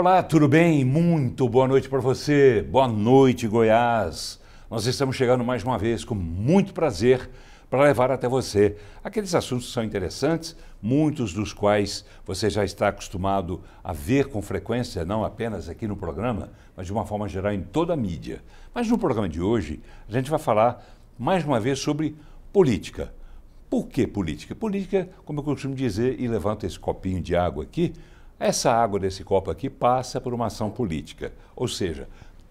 Olá, tudo bem? Muito boa noite para você. Boa noite, Goiás. Nós estamos chegando mais uma vez com muito prazer para levar até você aqueles assuntos que são interessantes, muitos dos quais você já está acostumado a ver com frequência, não apenas aqui no programa, mas de uma forma geral em toda a mídia. Mas no programa de hoje, a gente vai falar mais uma vez sobre política. Por que política? Política, como eu costumo dizer, e levanto esse copinho de água aqui, essa água desse copo aqui passa por uma ação política, ou seja,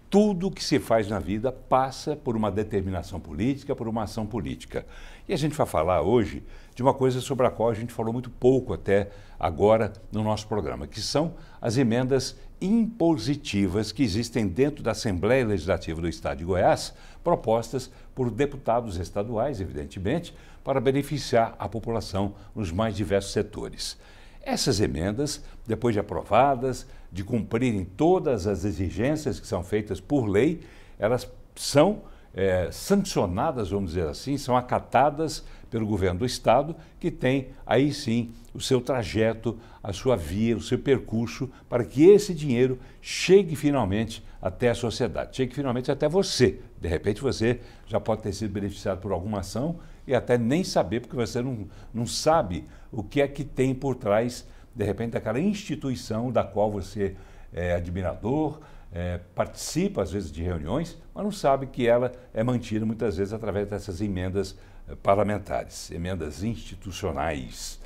tudo que se faz na vida passa por uma determinação política, por uma ação política. E a gente vai falar hoje de uma coisa sobre a qual a gente falou muito pouco até agora no nosso programa, que são as emendas impositivas que existem dentro da Assembleia Legislativa do Estado de Goiás, propostas por deputados estaduais, evidentemente, para beneficiar a população nos mais diversos setores. Essas emendas, depois de aprovadas, de cumprirem todas as exigências que são feitas por lei, elas são é, sancionadas, vamos dizer assim, são acatadas pelo governo do Estado, que tem aí sim o seu trajeto, a sua via, o seu percurso, para que esse dinheiro chegue finalmente até a sociedade, chegue finalmente até você. De repente você já pode ter sido beneficiado por alguma ação e até nem saber, porque você não, não sabe o que é que tem por trás, de repente, daquela instituição da qual você é admirador, é, participa às vezes de reuniões, mas não sabe que ela é mantida muitas vezes através dessas emendas eh, parlamentares, emendas institucionais.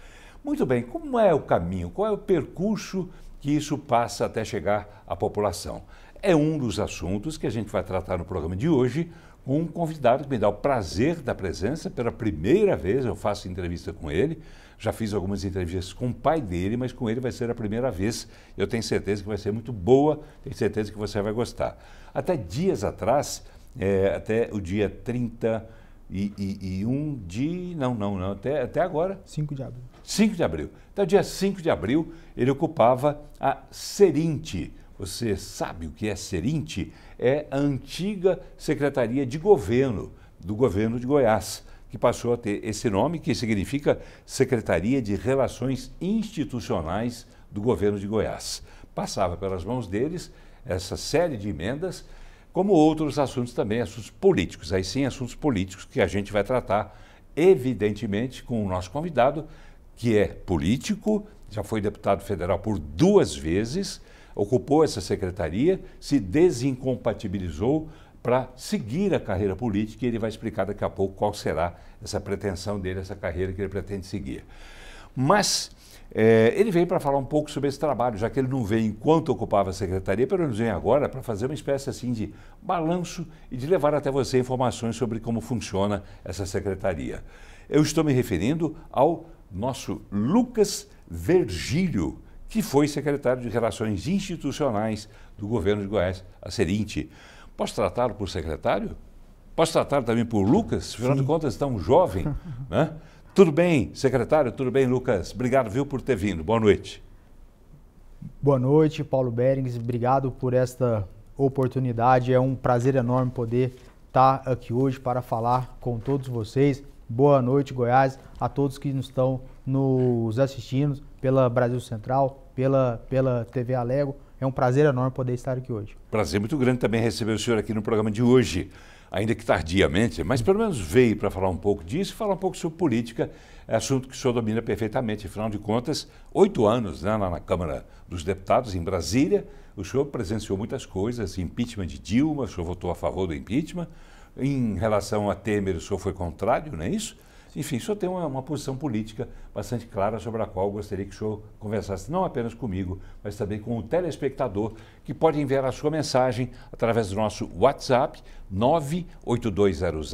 Muito bem, como é o caminho, qual é o percurso que isso passa até chegar à população? É um dos assuntos que a gente vai tratar no programa de hoje um convidado que me dá o prazer da presença. Pela primeira vez eu faço entrevista com ele. Já fiz algumas entrevistas com o pai dele, mas com ele vai ser a primeira vez. Eu tenho certeza que vai ser muito boa, tenho certeza que você vai gostar. Até dias atrás, é, até o dia 30 e, e, e um de. Não, não, não, até, até agora. 5 de abril. 5 de abril. Até o dia 5 de abril, ele ocupava a Serinte você sabe o que é Serinte? É a antiga Secretaria de Governo do governo de Goiás, que passou a ter esse nome, que significa Secretaria de Relações Institucionais do governo de Goiás. Passava pelas mãos deles essa série de emendas, como outros assuntos também, assuntos políticos. Aí sim, assuntos políticos que a gente vai tratar, evidentemente, com o nosso convidado, que é político, já foi deputado federal por duas vezes ocupou essa secretaria, se desincompatibilizou para seguir a carreira política e ele vai explicar daqui a pouco qual será essa pretensão dele, essa carreira que ele pretende seguir. Mas é, ele veio para falar um pouco sobre esse trabalho, já que ele não veio enquanto ocupava a secretaria, pelo menos vem agora para fazer uma espécie assim de balanço e de levar até você informações sobre como funciona essa secretaria. Eu estou me referindo ao nosso Lucas Vergílio, que foi secretário de Relações Institucionais do governo de Goiás, a Serinte. Posso tratá-lo por secretário? Posso tratar também por Lucas? Afinal de contas, está é um jovem. né? Tudo bem, secretário? Tudo bem, Lucas? Obrigado, viu, por ter vindo. Boa noite. Boa noite, Paulo Berings. Obrigado por esta oportunidade. É um prazer enorme poder estar tá aqui hoje para falar com todos vocês. Boa noite, Goiás, a todos que estão nos assistindo pela Brasil Central, pela, pela TV Alego. É um prazer enorme poder estar aqui hoje. Prazer muito grande também receber o senhor aqui no programa de hoje, ainda que tardiamente, mas pelo menos veio para falar um pouco disso e falar um pouco sobre política, é assunto que o senhor domina perfeitamente. Afinal de contas, oito anos né, lá na Câmara dos Deputados, em Brasília, o senhor presenciou muitas coisas, impeachment de Dilma, o senhor votou a favor do impeachment. Em relação a Temer, o senhor foi contrário, não é isso? Enfim, senhor tem uma, uma posição política bastante clara sobre a qual gostaria que o senhor conversasse não apenas comigo, mas também com o telespectador, que pode enviar a sua mensagem através do nosso WhatsApp 98200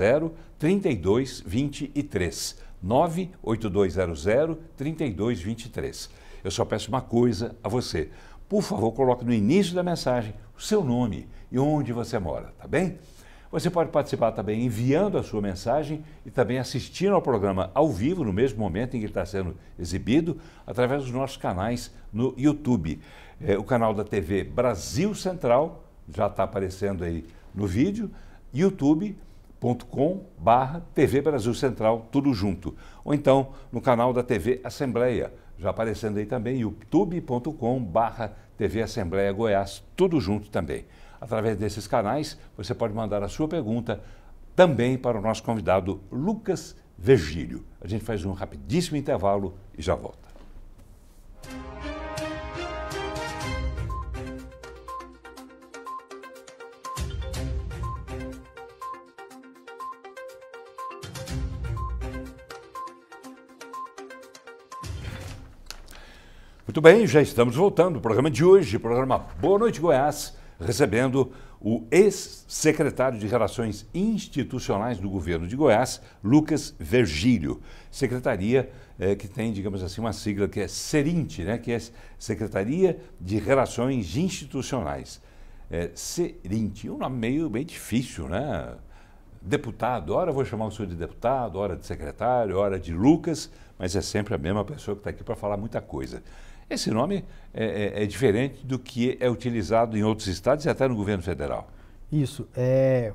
3223. 98200 3223. Eu só peço uma coisa a você. Por favor, coloque no início da mensagem o seu nome e onde você mora, tá bem? Você pode participar também enviando a sua mensagem e também assistindo ao programa ao vivo, no mesmo momento em que está sendo exibido, através dos nossos canais no YouTube. É, o canal da TV Brasil Central já está aparecendo aí no vídeo, youtube.com barra TV Brasil Central, tudo junto. Ou então no canal da TV Assembleia, já aparecendo aí também, youtube.com barra TV Assembleia Goiás, tudo junto também. Através desses canais, você pode mandar a sua pergunta também para o nosso convidado Lucas Virgílio. A gente faz um rapidíssimo intervalo e já volta. Muito bem, já estamos voltando. O programa de hoje, programa Boa Noite Goiás, recebendo o ex-secretário de Relações Institucionais do governo de Goiás, Lucas Vergílio. Secretaria eh, que tem, digamos assim, uma sigla que é SERINTE, né, que é Secretaria de Relações Institucionais. É, SERINTE, um nome meio bem difícil, né? Deputado, ora vou chamar o senhor de deputado, hora de secretário, hora de Lucas, mas é sempre a mesma pessoa que está aqui para falar muita coisa. Esse nome é, é, é diferente do que é utilizado em outros estados e até no governo federal. Isso. É,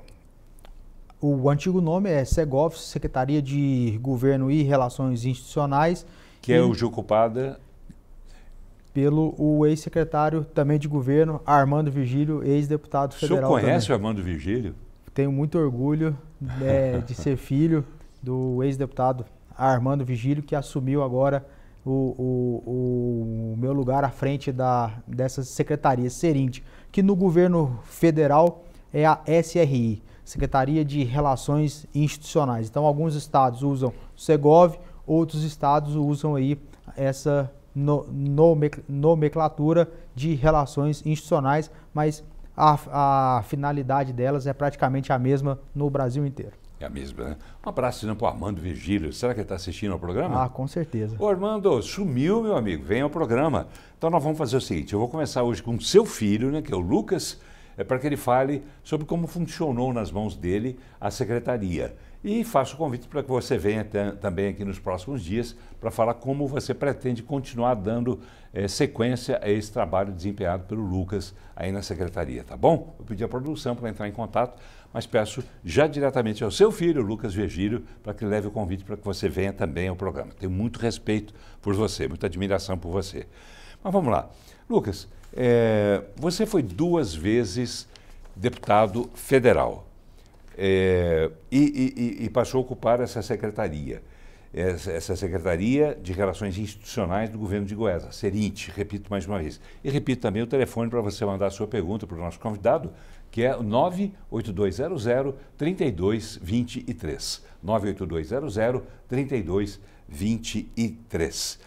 o antigo nome é SEGOV, Secretaria de Governo e Relações Institucionais. Que é hoje ocupada pelo o ex-secretário também de governo, Armando Vigílio, ex-deputado federal. O senhor conhece também. o Armando Vigílio? Tenho muito orgulho né, de ser filho do ex-deputado Armando Vigílio, que assumiu agora o, o, o meu lugar à frente da, dessa secretaria, Serinte, que no governo federal é a SRI, Secretaria de Relações Institucionais. Então, alguns estados usam Segov, outros estados usam aí essa no, nomenclatura de relações institucionais, mas a, a finalidade delas é praticamente a mesma no Brasil inteiro. É a mesma, né? Um abraço para o Armando Virgílio. Será que ele está assistindo ao programa? Ah, com certeza. Ô, Armando, sumiu, meu amigo. Vem ao programa. Então, nós vamos fazer o seguinte. Eu vou começar hoje com o seu filho, né? Que é o Lucas. É para que ele fale sobre como funcionou nas mãos dele a secretaria. E faço o convite para que você venha também aqui nos próximos dias para falar como você pretende continuar dando é, sequência a esse trabalho desempenhado pelo Lucas aí na secretaria, tá bom? Eu pedi à produção para entrar em contato mas peço já diretamente ao seu filho, Lucas Virgílio, para que leve o convite para que você venha também ao programa. Tenho muito respeito por você, muita admiração por você. Mas vamos lá. Lucas, é, você foi duas vezes deputado federal é, e, e, e, passou a ocupar essa secretaria, essa, Secretaria de Relações Institucionais do Governo de Goiás, a repito mais uma vez. E repito também o telefone para você mandar a sua pergunta para o nosso convidado, que é 98200-3223. 98200-3223.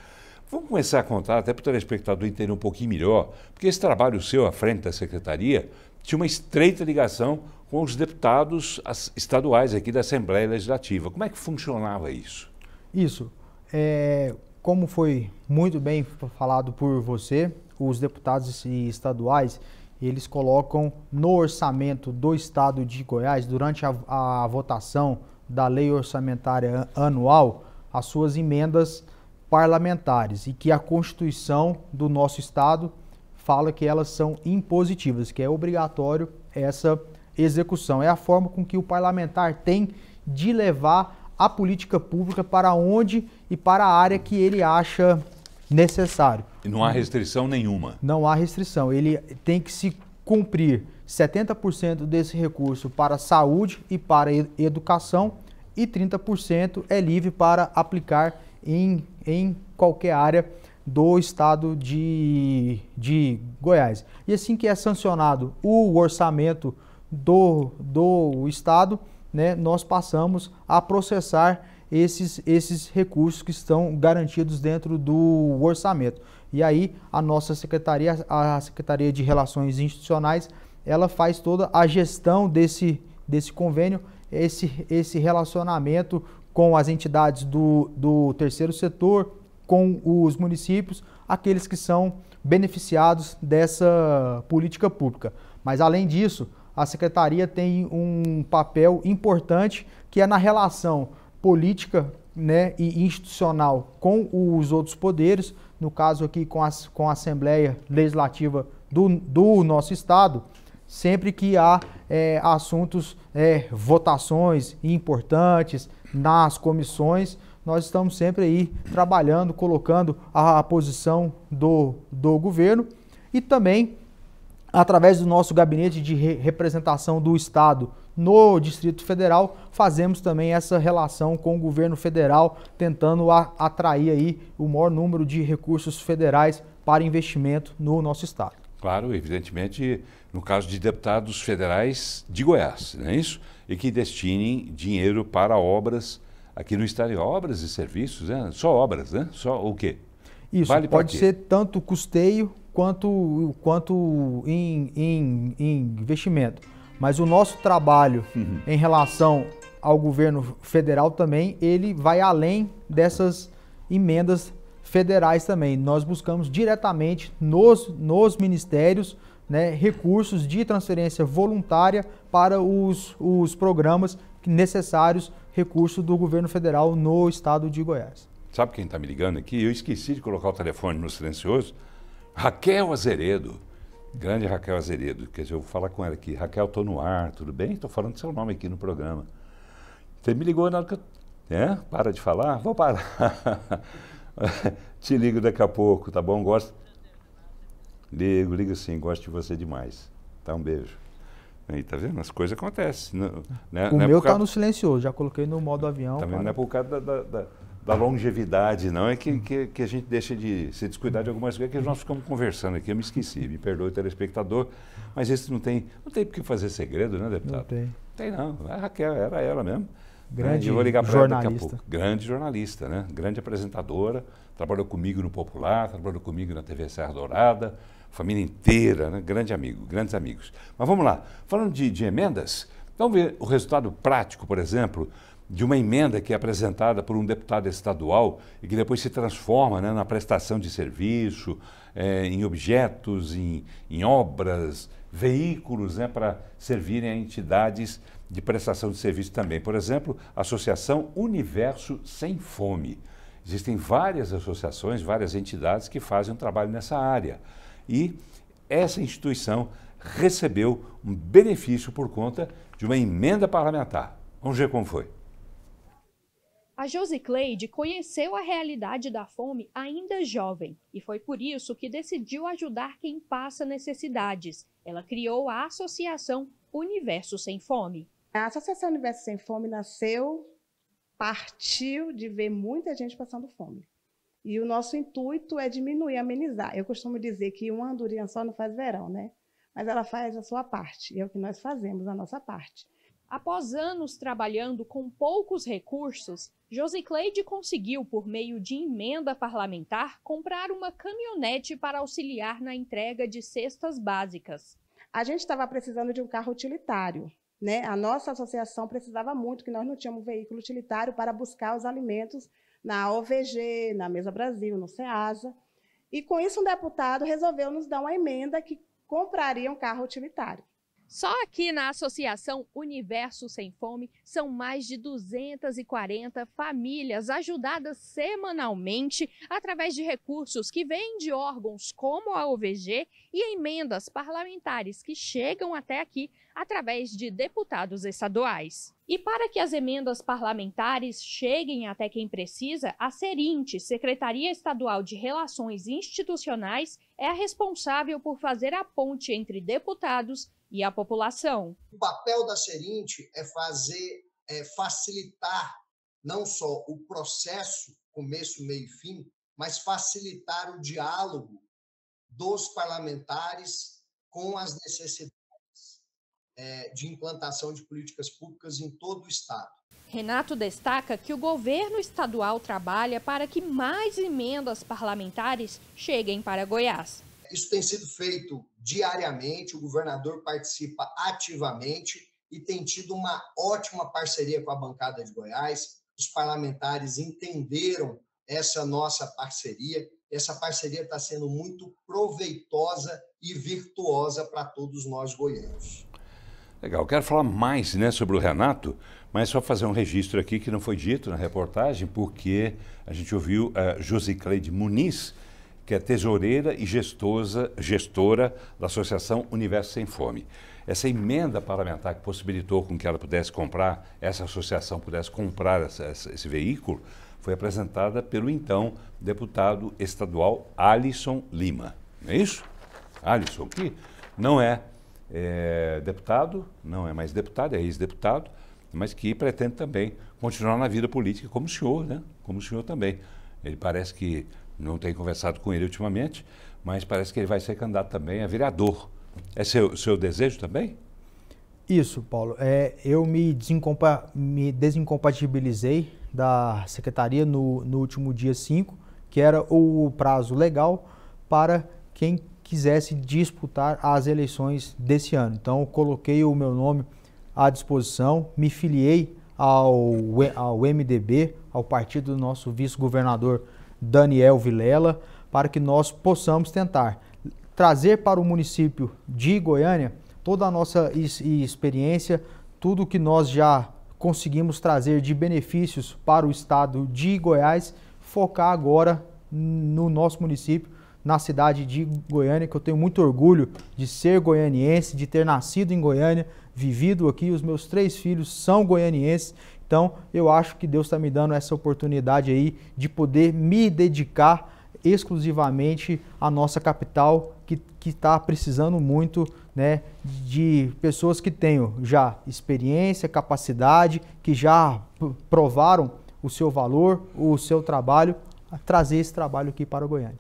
Vamos começar a contar, até para o telespectador entender um pouquinho melhor, porque esse trabalho seu à frente da secretaria tinha uma estreita ligação com os deputados estaduais aqui da Assembleia Legislativa. Como é que funcionava isso? Isso. É, como foi muito bem falado por você, os deputados estaduais eles colocam no orçamento do Estado de Goiás, durante a, a votação da lei orçamentária anual, as suas emendas parlamentares e que a Constituição do nosso Estado fala que elas são impositivas, que é obrigatório essa execução. É a forma com que o parlamentar tem de levar a política pública para onde e para a área que ele acha necessário não há restrição nenhuma. Não há restrição. Ele tem que se cumprir 70% desse recurso para saúde e para educação e 30% é livre para aplicar em, em qualquer área do estado de, de Goiás. E assim que é sancionado o orçamento do, do estado, né, nós passamos a processar esses, esses recursos que estão garantidos dentro do orçamento. E aí a nossa secretaria, a Secretaria de Relações Institucionais, ela faz toda a gestão desse, desse convênio, esse, esse relacionamento com as entidades do, do terceiro setor, com os municípios, aqueles que são beneficiados dessa política pública. Mas além disso, a secretaria tem um papel importante que é na relação política né, e institucional com os outros poderes, no caso aqui com, as, com a Assembleia Legislativa do, do nosso Estado, sempre que há é, assuntos, é, votações importantes nas comissões, nós estamos sempre aí trabalhando, colocando a, posição do, do governo e também através do nosso gabinete de representação do Estado no Distrito Federal, fazemos também essa relação com o governo federal, tentando atrair aí o maior número de recursos federais para investimento no nosso estado. Claro, evidentemente, no caso de deputados federais de Goiás, não é isso? E que destinem dinheiro para obras aqui no estado, obras e serviços, né? Só obras, né? Só o quê? Isso, vale pode ser tanto custeio quanto, quanto em, em, em investimento. Mas o nosso trabalho uhum. em relação ao governo federal também, ele vai além dessas emendas federais também. Nós buscamos diretamente nos, nos ministérios né, recursos de transferência voluntária para os, os programas necessários, recursos do governo federal no estado de Goiás. Sabe quem está me ligando aqui? Eu esqueci de colocar o telefone no silencioso. Raquel Azeredo. Grande Raquel Azeredo, quer dizer, eu vou falar com ela aqui. Raquel, estou no ar, tudo bem? Estou falando seu nome aqui no programa. Você me ligou na hora que eu. É? Para de falar? Vou parar. Te ligo daqui a pouco, tá bom? Gosto. Ligo, ligo sim, gosto de você demais. Tá, um beijo. Aí, tá vendo? As coisas acontecem. Não, né? O não é meu é tá causa... no silencioso, já coloquei no modo avião. Também Não é por causa da, da da longevidade, não. É que, que, que, a gente deixa de se descuidar de algumas coisas é que nós ficamos conversando aqui. Eu me esqueci, me perdoe o telespectador, mas esse não tem, não tem porque fazer segredo, né, deputado? Não tem. Não tem não. A Raquel era ela mesmo. Grande né? Eu vou ligar ela daqui a pouco. Grande jornalista, né? Grande apresentadora. Trabalhou comigo no Popular, trabalhou comigo na TV Serra Dourada. Família inteira, né? Grande amigo, grandes amigos. Mas vamos lá. Falando de, de emendas, vamos ver o resultado prático, por exemplo, de uma emenda que é apresentada por um deputado estadual e que depois se transforma né, na prestação de serviço, é, em objetos, em, em obras, veículos né, para servirem a entidades de prestação de serviço também. Por exemplo, a Associação Universo Sem Fome. Existem várias associações, várias entidades que fazem um trabalho nessa área. E essa instituição recebeu um benefício por conta de uma emenda parlamentar. Vamos ver como foi. A Josicleide conheceu a realidade da fome ainda jovem e foi por isso que decidiu ajudar quem passa necessidades. Ela criou a Associação Universo Sem Fome. A Associação Universo Sem Fome nasceu, partiu de ver muita gente passando fome. E o nosso intuito é diminuir, amenizar. Eu costumo dizer que uma andorinha só não faz verão, né? Mas ela faz a sua parte, e é o que nós fazemos, a nossa parte. Após anos trabalhando com poucos recursos, Josicleide conseguiu, por meio de emenda parlamentar, comprar uma caminhonete para auxiliar na entrega de cestas básicas. A gente estava precisando de um carro utilitário. Né? A nossa associação precisava muito, que nós não tínhamos um veículo utilitário para buscar os alimentos na OVG, na Mesa Brasil, no SEASA. E com isso, um deputado resolveu nos dar uma emenda que compraria um carro utilitário. Só aqui na Associação Universo Sem Fome são mais de 240 famílias ajudadas semanalmente através de recursos que vêm de órgãos como a OVG e emendas parlamentares que chegam até aqui através de deputados estaduais. E para que as emendas parlamentares cheguem até quem precisa, a Serinte, Secretaria Estadual de Relações Institucionais, é a responsável por fazer a ponte entre deputados e a população. O papel da Serinte é fazer, é facilitar não só o processo, começo, meio e fim, mas facilitar o diálogo dos parlamentares com as necessidades é, de implantação de políticas públicas em todo o Estado. Renato destaca que o governo estadual trabalha para que mais emendas parlamentares cheguem para Goiás isso tem sido feito diariamente, o governador participa ativamente e tem tido uma ótima parceria com a bancada de Goiás. Os parlamentares entenderam essa nossa parceria. Essa parceria está sendo muito proveitosa e virtuosa para todos nós goianos. Legal, quero falar mais né, sobre o Renato, mas só fazer um registro aqui que não foi dito na reportagem, porque a gente ouviu a eh, Josicleide Muniz, que é tesoureira e gestosa, gestora da Associação Universo Sem Fome. Essa emenda parlamentar que possibilitou com que ela pudesse comprar, essa associação pudesse comprar essa, essa, esse veículo, foi apresentada pelo então deputado estadual Alisson Lima. Não é isso? Alisson, que não é, é deputado, não é mais deputado, é ex-deputado, mas que pretende também continuar na vida política, como o senhor, né? Como o senhor também. Ele parece que não tenho conversado com ele ultimamente, mas parece que ele vai ser candidato também a vereador. É seu, seu desejo também? Isso, Paulo. É, eu me, me desincompatibilizei da secretaria no, no último dia 5, que era o prazo legal para quem quisesse disputar as eleições desse ano. Então, coloquei o meu nome à disposição, me filiei ao, ao MDB, ao partido do nosso vice-governador Daniel Vilela, para que nós possamos tentar trazer para o município de Goiânia toda a nossa experiência, tudo que nós já conseguimos trazer de benefícios para o estado de Goiás, focar agora no nosso município, na cidade de Goiânia, que eu tenho muito orgulho de ser goianiense, de ter nascido em Goiânia, vivido aqui. Os meus três filhos são goianienses então, eu acho que Deus está me dando essa oportunidade aí de poder me dedicar exclusivamente à nossa capital, que está precisando muito né, de pessoas que tenham já experiência, capacidade, que já provaram o seu valor, o seu trabalho, trazer esse trabalho aqui para o Goiânia.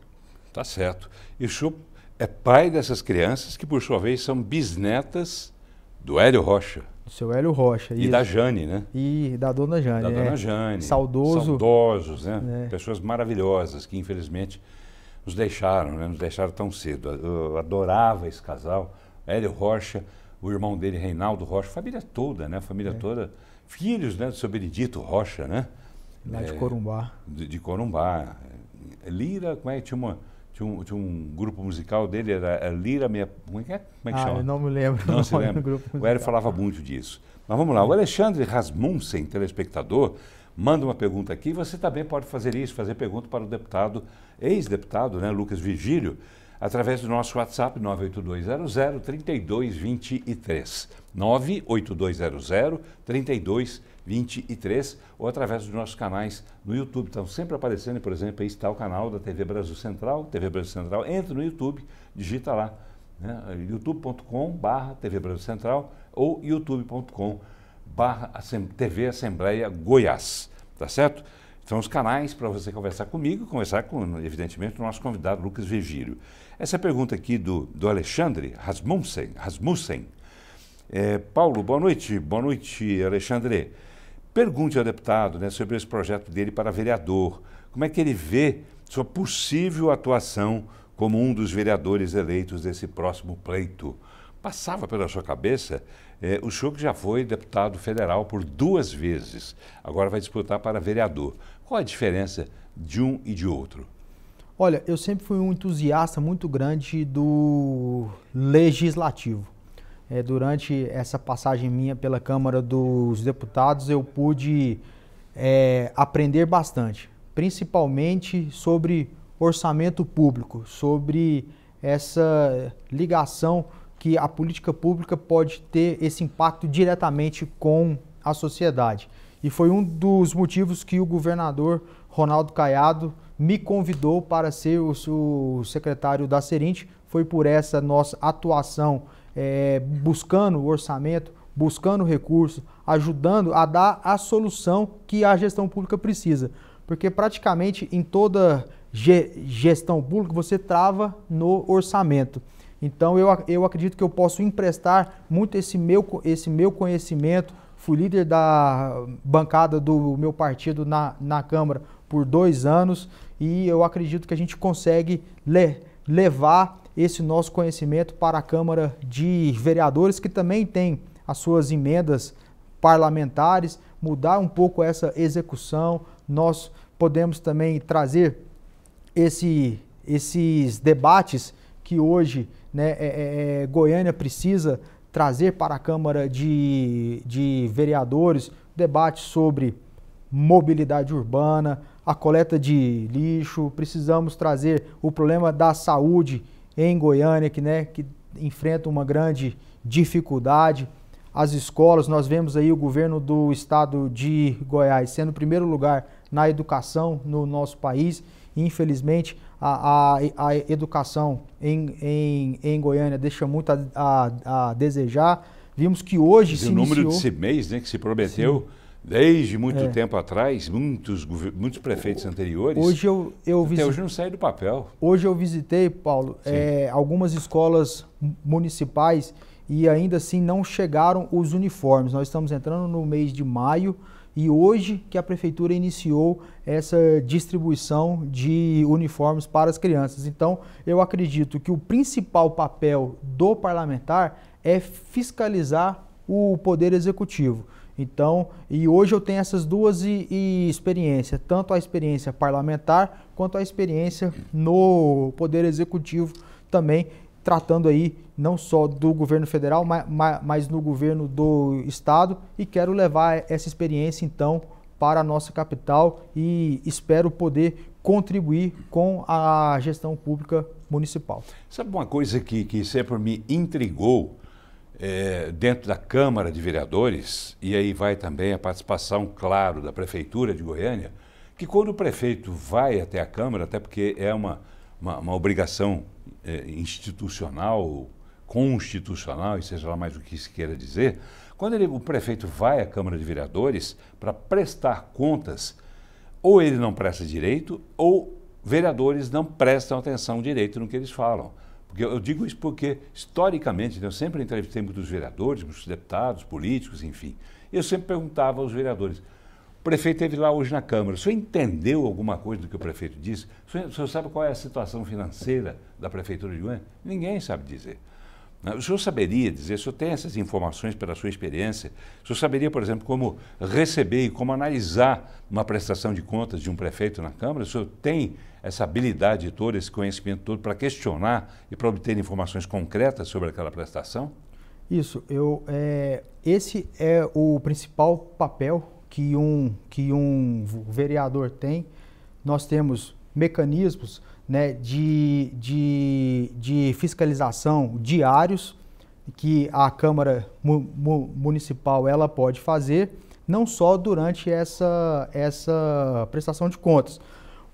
Tá certo. E o senhor é pai dessas crianças que, por sua vez, são bisnetas do Hélio Rocha. Do seu Hélio Rocha. E isso. da Jane, né? E da dona Jane. Da dona é. Jane. Saudoso. Saudosos, né? É. Pessoas maravilhosas que, infelizmente, nos deixaram, né? Nos deixaram tão cedo. Eu adorava esse casal. Hélio Rocha, o irmão dele, Reinaldo Rocha, família toda, né? Família é. toda. Filhos, né? Do seu Benedito Rocha, né? Lá de é, Corumbá. De, de Corumbá. Lira, como é que tinha uma tinha um, tinha um grupo musical dele, era Lira Meia... Como é que, é? Como é que ah, chama? eu não me lembro. Não, se lembra? O Hélio falava muito disso. Mas vamos lá, o Alexandre Rasmussen, telespectador, manda uma pergunta aqui. Você também pode fazer isso, fazer pergunta para o deputado, ex-deputado, né, Lucas Virgílio, através do nosso WhatsApp 98200 3223. 98200 3223. 23 ou através dos nossos canais no YouTube. Estão sempre aparecendo, por exemplo, aí está o canal da TV Brasil Central, TV Brasil Central. Entre no YouTube, digita lá, né, youtube.com.br TV Brasil Central ou youtube.com.br TV Assembleia Goiás. Tá certo? São os canais para você conversar comigo, conversar com, evidentemente, o nosso convidado Lucas Virgílio. Essa é pergunta aqui do, do Alexandre Rasmussen. Rasmussen. É, Paulo, boa noite. Boa noite, Alexandre. Pergunte ao deputado né, sobre esse projeto dele para vereador. Como é que ele vê sua possível atuação como um dos vereadores eleitos desse próximo pleito? Passava pela sua cabeça é, o senhor que já foi deputado federal por duas vezes, agora vai disputar para vereador. Qual a diferença de um e de outro? Olha, eu sempre fui um entusiasta muito grande do legislativo. É, durante essa passagem minha pela Câmara dos Deputados, eu pude é, aprender bastante, principalmente sobre orçamento público, sobre essa ligação que a política pública pode ter esse impacto diretamente com a sociedade. E foi um dos motivos que o governador Ronaldo Caiado me convidou para ser o secretário da Serinte. Foi por essa nossa atuação é, buscando orçamento, buscando recurso, ajudando a dar a solução que a gestão pública precisa. Porque praticamente em toda ge gestão pública você trava no orçamento. Então eu, eu acredito que eu posso emprestar muito esse meu, esse meu conhecimento. Fui líder da bancada do meu partido na, na Câmara por dois anos e eu acredito que a gente consegue le, levar esse nosso conhecimento para a Câmara de Vereadores, que também tem as suas emendas parlamentares, mudar um pouco essa execução. Nós podemos também trazer esse, esses debates que hoje né, é, é, é Goiânia precisa trazer para a Câmara de, de Vereadores debate sobre mobilidade urbana, a coleta de lixo, precisamos trazer o problema da saúde em Goiânia, que, né, que enfrenta uma grande dificuldade. As escolas, nós vemos aí o governo do estado de Goiás sendo o primeiro lugar na educação no nosso país. Infelizmente, a, a, a educação em, em, em Goiânia deixa muito a, a, a desejar. Vimos que hoje Mas se o número iniciou... de né, que se prometeu... Sim Desde muito é. tempo atrás, muitos, muitos prefeitos anteriores. Hoje eu, eu até hoje não sai do papel. Hoje eu visitei, Paulo, é, algumas escolas municipais e ainda assim não chegaram os uniformes. Nós estamos entrando no mês de maio e hoje que a prefeitura iniciou essa distribuição de uniformes para as crianças. Então, eu acredito que o principal papel do parlamentar é fiscalizar o poder executivo. Então, e hoje eu tenho essas duas e, e experiências, tanto a experiência parlamentar quanto a experiência no Poder Executivo também, tratando aí não só do governo federal, mas, mas no governo do estado e quero levar essa experiência então para a nossa capital e espero poder contribuir com a gestão pública municipal. Sabe uma coisa que, que sempre é me intrigou? é, dentro da Câmara de Vereadores, e aí vai também a participação, claro, da Prefeitura de Goiânia, que quando o prefeito vai até a Câmara, até porque é uma, uma, uma obrigação é, institucional, constitucional, e seja lá mais o que se queira dizer, quando ele, o prefeito vai à Câmara de Vereadores para prestar contas, ou ele não presta direito, ou vereadores não prestam atenção direito no que eles falam. Porque eu digo isso porque, historicamente, né, eu sempre entrevistei muitos vereadores, muitos deputados, políticos, enfim. Eu sempre perguntava aos vereadores: o prefeito esteve lá hoje na Câmara, o senhor entendeu alguma coisa do que o prefeito disse? O senhor, o senhor sabe qual é a situação financeira da Prefeitura de Goiânia? Ninguém sabe dizer. Né, o senhor saberia dizer, o senhor tem essas informações pela sua experiência, o senhor saberia, por exemplo, como receber e como analisar uma prestação de contas de um prefeito na Câmara? O senhor tem essa habilidade toda, esse conhecimento todo para questionar e para obter informações concretas sobre aquela prestação? Isso, eu, é, esse é o principal papel que um, que um vereador tem. Nós temos mecanismos né, de, de, de fiscalização diários que a Câmara mu mu Municipal ela pode fazer, não só durante essa, essa prestação de contas,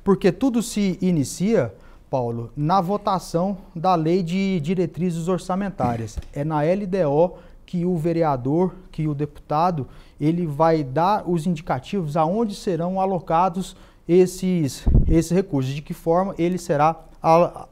porque tudo se inicia, Paulo, na votação da Lei de Diretrizes Orçamentárias. É na LDO que o vereador, que o deputado, ele vai dar os indicativos aonde serão alocados esses, esses recursos, de que forma ele será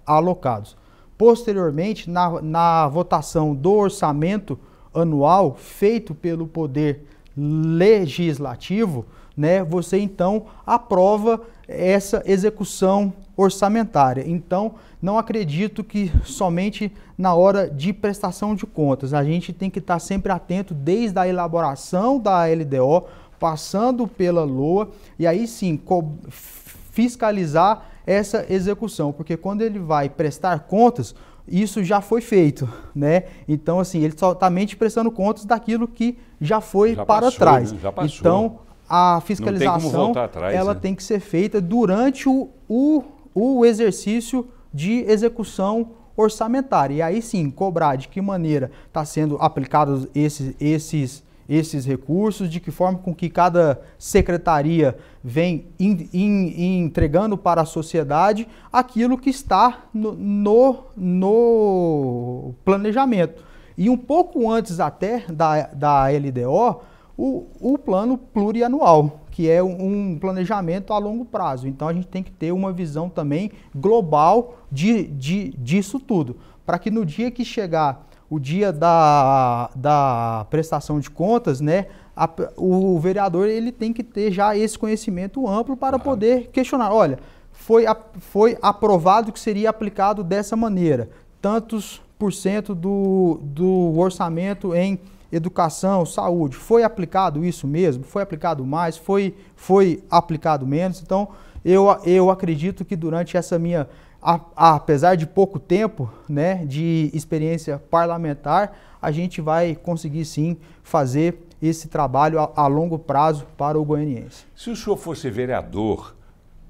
alocados. Posteriormente, na, na votação do orçamento anual feito pelo Poder Legislativo, né, você então aprova essa execução orçamentária. Então, não acredito que somente na hora de prestação de contas. A gente tem que estar sempre atento desde a elaboração da LDO, passando pela LOA, e aí sim fiscalizar essa execução, porque quando ele vai prestar contas, isso já foi feito, né? Então, assim, ele só está mente prestando contas daquilo que já foi já para passou, trás. Né? Já passou. Então, a fiscalização atrás, ela né? tem que ser feita durante o, o, o exercício de execução orçamentária. E aí sim, cobrar de que maneira está sendo aplicados esses, esses, esses recursos, de que forma com que cada secretaria vem in, in, in entregando para a sociedade aquilo que está no, no, no planejamento. E um pouco antes até da, da LDO, o, o plano plurianual, que é um planejamento a longo prazo. Então a gente tem que ter uma visão também global de, de, disso tudo, para que no dia que chegar o dia da, da prestação de contas, né, a, o vereador ele tem que ter já esse conhecimento amplo para claro. poder questionar. Olha, foi, a, foi aprovado que seria aplicado dessa maneira, tantos por cento do, do orçamento em educação, saúde, foi aplicado isso mesmo? Foi aplicado mais? Foi, foi aplicado menos? Então, eu, eu acredito que durante essa minha, a, a, apesar de pouco tempo né, de experiência parlamentar, a gente vai conseguir sim fazer esse trabalho a, a longo prazo para o goianiense. Se o senhor fosse vereador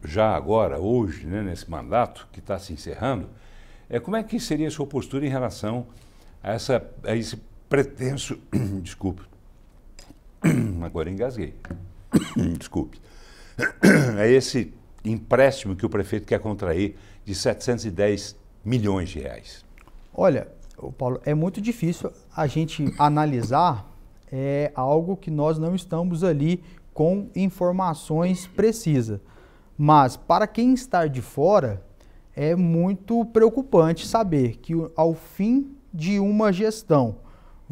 já agora, hoje, né, nesse mandato que está se encerrando, é, como é que seria a sua postura em relação a, essa, a esse pretenso, desculpe, agora engasguei, desculpe, é esse empréstimo que o prefeito quer contrair de 710 milhões de reais. Olha, Paulo, é muito difícil a gente analisar é, algo que nós não estamos ali com informações precisas. Mas para quem está de fora, é muito preocupante saber que ao fim de uma gestão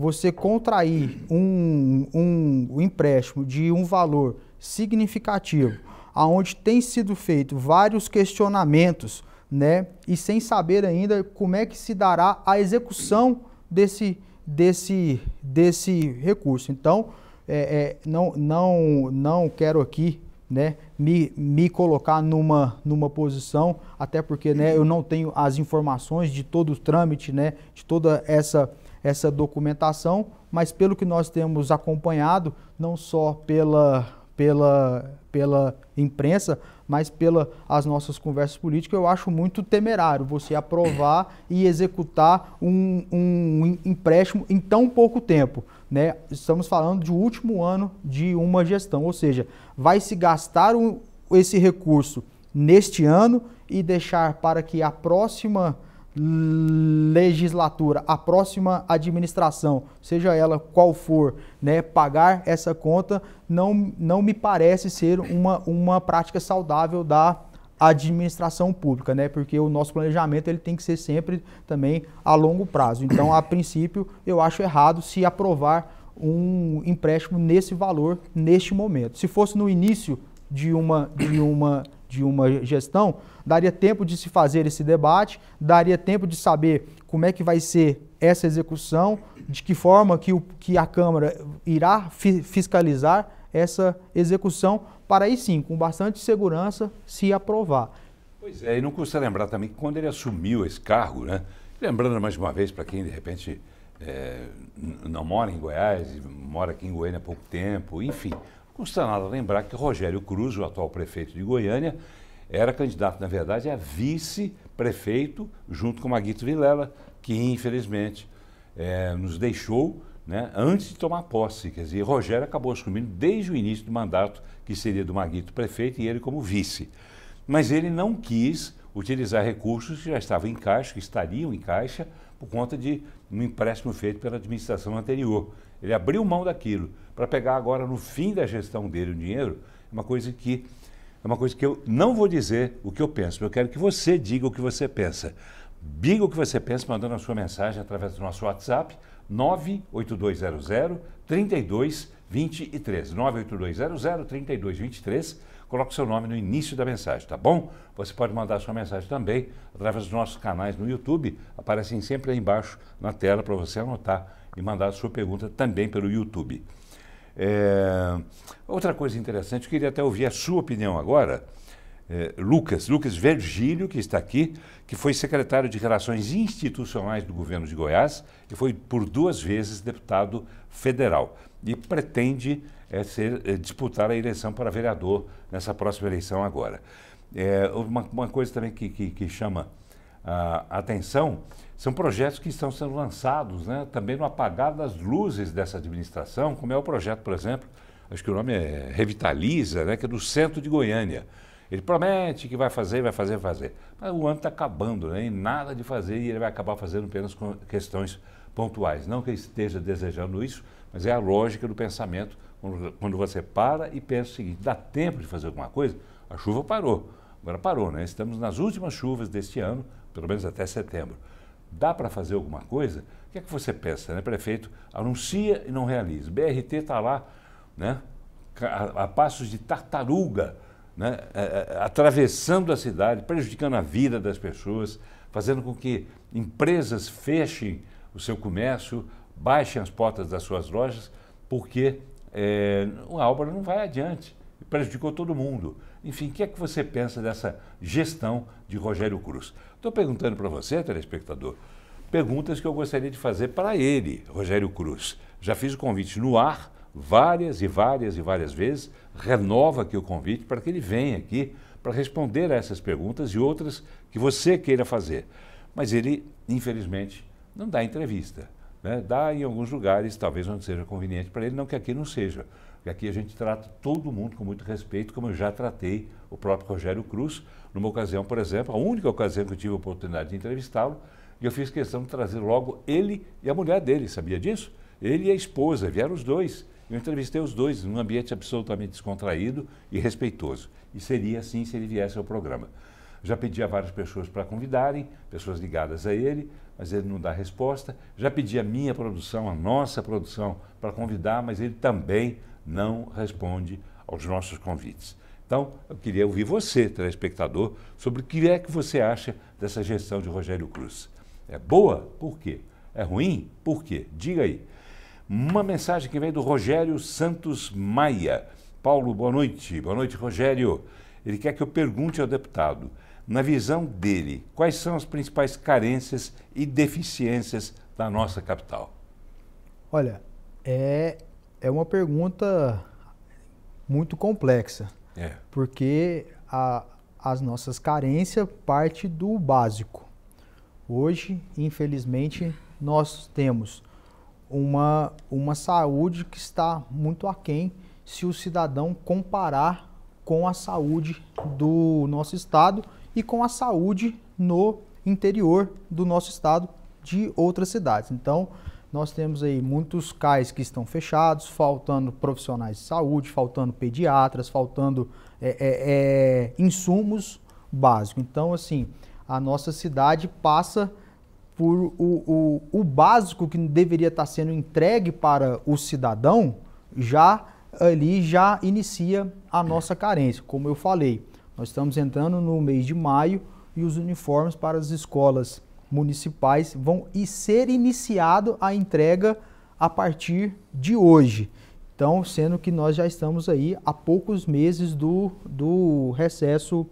você contrair um, um, um empréstimo de um valor significativo, aonde tem sido feito vários questionamentos, né, e sem saber ainda como é que se dará a execução desse, desse, desse recurso. Então, é, é, não, não, não quero aqui né, me, me colocar numa, numa posição, até porque né, eu não tenho as informações de todo o trâmite, né, de toda essa essa documentação, mas pelo que nós temos acompanhado, não só pela, pela, pela imprensa, mas pelas as nossas conversas políticas, eu acho muito temerário você aprovar e executar um, um empréstimo em tão pouco tempo. Né? Estamos falando de último ano de uma gestão, ou seja, vai se gastar um, esse recurso neste ano e deixar para que a próxima legislatura, a próxima administração, seja ela qual for, né, pagar essa conta não, não me parece ser uma, uma prática saudável da administração pública, né? Porque o nosso planejamento ele tem que ser sempre também a longo prazo. Então, a princípio, eu acho errado se aprovar um empréstimo nesse valor neste momento. Se fosse no início de uma de uma de uma gestão, daria tempo de se fazer esse debate, daria tempo de saber como é que vai ser essa execução, de que forma que, o, que a Câmara irá fi, fiscalizar essa execução, para aí sim, com bastante segurança, se aprovar. Pois é, e não custa lembrar também que quando ele assumiu esse cargo, né? Lembrando mais uma vez, para quem de repente é, não mora em Goiás, mora aqui em Goiânia há pouco tempo, enfim, custa nada lembrar que Rogério Cruz, o atual prefeito de Goiânia, era candidato, na verdade, a vice-prefeito, junto com Maguito Vilela, que infelizmente é, nos deixou né, antes de tomar posse. Quer dizer, Rogério acabou assumindo desde o início do mandato, que seria do Maguito prefeito e ele como vice. Mas ele não quis utilizar recursos que já estavam em caixa, que estariam em caixa, por conta de um empréstimo feito pela administração anterior. Ele abriu mão daquilo para pegar agora no fim da gestão dele o dinheiro, é uma coisa que é uma coisa que eu não vou dizer o que eu penso, eu quero que você diga o que você pensa. Diga o que você pensa mandando a sua mensagem através do nosso WhatsApp 98200 3223. 98200 3223. Coloque seu nome no início da mensagem, tá bom? Você pode mandar sua mensagem também através dos nossos canais no YouTube, aparecem sempre aí embaixo na tela para você anotar e mandar a sua pergunta também pelo YouTube. É... Outra coisa interessante, eu queria até ouvir a sua opinião agora, é, Lucas, Lucas Vergílio, que está aqui, que foi secretário de Relações Institucionais do governo de Goiás e foi por duas vezes deputado federal e pretende é, ser, é, disputar a eleição para vereador nessa próxima eleição agora. É, uma, uma coisa também que, que, que chama uh, atenção são projetos que estão sendo lançados né, também no apagar das luzes dessa administração, como é o projeto, por exemplo, acho que o nome é Revitaliza, né, que é do centro de Goiânia. Ele promete que vai fazer, vai fazer, vai fazer. Mas o ano está acabando, né? E nada de fazer e ele vai acabar fazendo apenas questões pontuais. Não que ele esteja desejando isso, mas é a lógica do pensamento. Quando você para e pensa o seguinte, dá tempo de fazer alguma coisa? A chuva parou. Agora parou, né? Estamos nas últimas chuvas deste ano pelo menos até setembro. Dá para fazer alguma coisa? O que é que você pensa, né, prefeito? Anuncia e não realiza. O BRT está lá, né, a, a, passos de tartaruga, né, é, é, é, atravessando a cidade, prejudicando a vida das pessoas, fazendo com que empresas fechem o seu comércio, baixem as portas das suas lojas, porque é, a obra não vai adiante. Prejudicou todo mundo. Enfim, o que é que você pensa dessa gestão de Rogério Cruz? Estou perguntando para você, telespectador, perguntas que eu gostaria de fazer para ele, Rogério Cruz. Já fiz o convite no ar várias e várias e várias vezes, renova aqui o convite para que ele venha aqui para responder a essas perguntas e outras que você queira fazer. Mas ele, infelizmente, não dá entrevista. Né? Dá em alguns lugares, talvez onde seja conveniente para ele, não que aqui não seja. Porque aqui a gente trata todo mundo com muito respeito, como eu já tratei o próprio Rogério Cruz, numa ocasião, por exemplo, a única ocasião que eu tive a oportunidade de entrevistá-lo, e eu fiz questão de trazer logo ele e a mulher dele, sabia disso? Ele e a esposa, vieram os dois. Eu entrevistei os dois num ambiente absolutamente descontraído e respeitoso. E seria assim se ele viesse ao programa. Já pedi a várias pessoas para convidarem, pessoas ligadas a ele, mas ele não dá resposta. Já pedi a minha produção, a nossa produção, para convidar, mas ele também não responde aos nossos convites. Então, eu queria ouvir você, telespectador, sobre o que é que você acha dessa gestão de Rogério Cruz. É boa? Por quê? É ruim? Por quê? Diga aí. Uma mensagem que vem do Rogério Santos Maia. Paulo, boa noite. Boa noite, Rogério. Ele quer que eu pergunte ao deputado, na visão dele, quais são as principais carências e deficiências da nossa capital? Olha, é, é uma pergunta muito complexa é. Porque a, as nossas carências parte do básico. Hoje, infelizmente, nós temos uma, uma saúde que está muito aquém se o cidadão comparar com a saúde do nosso estado e com a saúde no interior do nosso estado de outras cidades. Então, nós temos aí muitos cais que estão fechados, faltando profissionais de saúde, faltando pediatras, faltando é, é, é, insumos básicos. Então, assim, a nossa cidade passa por o, o, o, básico que deveria estar sendo entregue para o cidadão, já ali já inicia a é. nossa carência. Como eu falei, nós estamos entrando no mês de maio e os uniformes para as escolas municipais vão ser iniciado a entrega a partir de hoje. Então, sendo que nós já estamos aí a poucos meses do, do recesso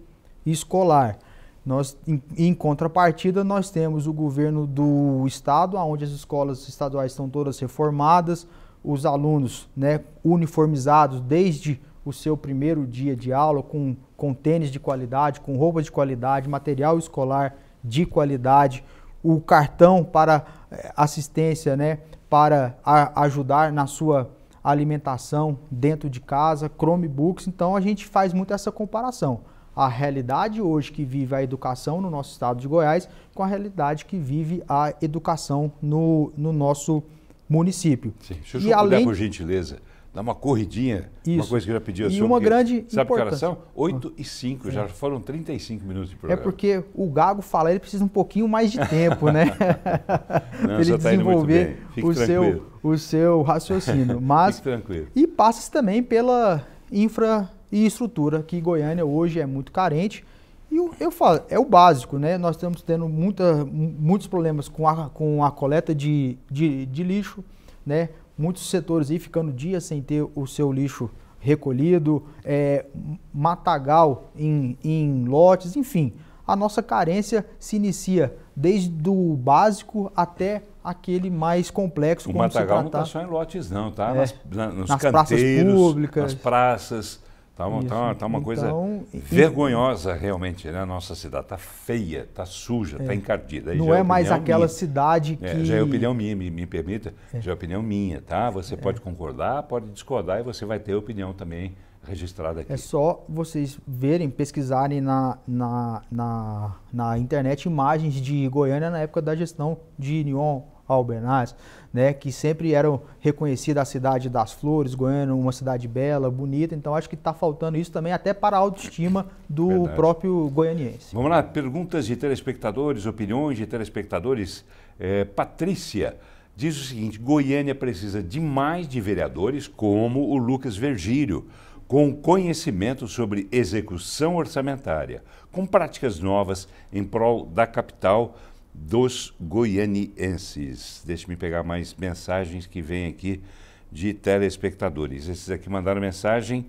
escolar. Nós, em, em contrapartida, nós temos o governo do estado, onde as escolas estaduais estão todas reformadas, os alunos né, uniformizados desde o seu primeiro dia de aula, com, com tênis de qualidade, com roupa de qualidade, material escolar de qualidade, o cartão para eh, assistência, né, para ajudar na sua alimentação dentro de casa, Chromebooks. Então a gente faz muito essa comparação. A realidade hoje que vive a educação no nosso estado de Goiás com a realidade que vive a educação no, no nosso município. Sim. Se o senhor e além... puder, por gentileza, dá uma corridinha. Isso. Uma coisa que eu já pedi ao e senhor. E uma grande Sabe que horas são? 8 e 5, ah. já foram 35 minutos de é programa. É porque o Gago fala, ele precisa um pouquinho mais de tempo, né? Para ele tá desenvolver o, seu, o seu raciocínio. Mas, Fique tranquilo. E passa também pela infra e estrutura, que Goiânia hoje é muito carente. E eu, eu falo, é o básico, né? Nós estamos tendo muita, muitos problemas com a, com a coleta de, de, de lixo, né? muitos setores aí ficando dias sem ter o seu lixo recolhido, é, matagal em, em lotes, enfim. A nossa carência se inicia desde o básico até aquele mais complexo. O matagal não está só em lotes, não, tá? É, nas, na, nos nas canteiros, praças públicas. nas praças, Tá uma, tá uma, tá uma então, coisa vergonhosa realmente, né? A nossa cidade tá feia, tá suja, tá é. tá encardida. Aí não é, é, mais aquela minha. cidade é, que... É, já é opinião minha, me, me permita, é. já é opinião minha, tá? Você é. pode concordar, pode discordar e você vai ter opinião também registrada aqui. É só vocês verem, pesquisarem na, na, na, na internet imagens de Goiânia na época da gestão de Nyon Albernaz, né, que sempre eram reconhecidas a cidade das flores, Goiânia, uma cidade bela, bonita. Então acho que está faltando isso também até para a autoestima do Verdade. próprio goianiense. Vamos lá, perguntas de telespectadores, opiniões de telespectadores. É, Patrícia diz o seguinte: Goiânia precisa de mais de vereadores como o Lucas Vergílio com conhecimento sobre execução orçamentária, com práticas novas em prol da capital dos goianienses. Deixe-me pegar mais mensagens que vêm aqui de telespectadores. Esses aqui mandaram mensagem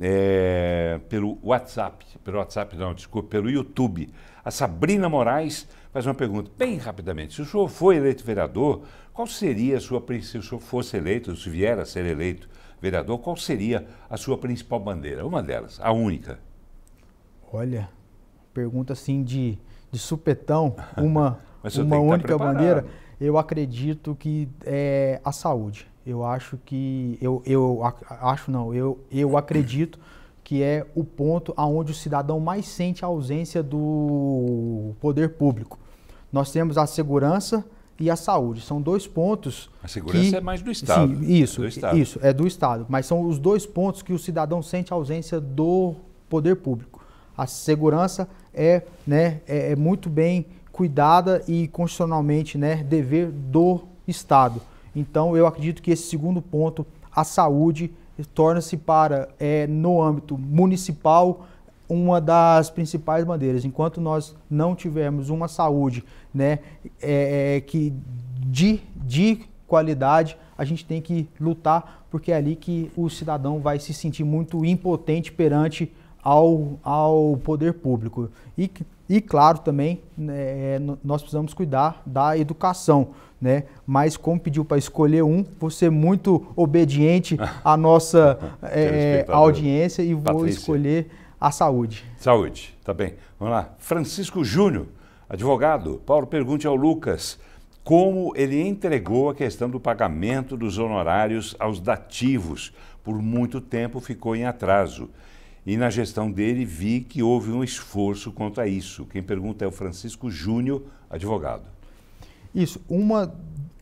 é, pelo WhatsApp, pelo WhatsApp não, desculpa, pelo YouTube. A Sabrina Moraes faz uma pergunta, bem rapidamente. Se o senhor for eleito vereador, qual seria a sua, se o senhor fosse eleito, se vier a ser eleito vereador, qual seria a sua principal bandeira? Uma delas, a única. Olha, pergunta assim de de supetão uma, uma tá única bandeira, eu acredito que é a saúde. Eu acho que. Eu, eu acho não, eu, eu acredito que é o ponto aonde o cidadão mais sente a ausência do poder público. Nós temos a segurança e a saúde. São dois pontos. A segurança que, é mais do Estado. Sim, isso, é do Estado. isso, é do Estado. Mas são os dois pontos que o cidadão sente a ausência do poder público. A segurança é, né, é, é muito bem cuidada e constitucionalmente né, dever do Estado. Então, eu acredito que esse segundo ponto, a saúde, torna-se para, é, no âmbito municipal, uma das principais bandeiras. Enquanto nós não tivermos uma saúde né, é, é que de, de qualidade, a gente tem que lutar, porque é ali que o cidadão vai se sentir muito impotente perante ao, ao poder público. E, e claro, também né, é, nós precisamos cuidar da educação. Né? Mas como pediu para escolher um, vou ser muito obediente à nossa é, audiência e vou escolher a saúde. Saúde, tá bem. Vamos lá. Francisco Júnior, advogado. Paulo, pergunte ao Lucas como ele entregou a questão do pagamento dos honorários aos dativos. Por muito tempo ficou em atraso. E na gestão dele vi que houve um esforço quanto a isso. Quem pergunta é o Francisco Júnior, advogado. Isso. Uma,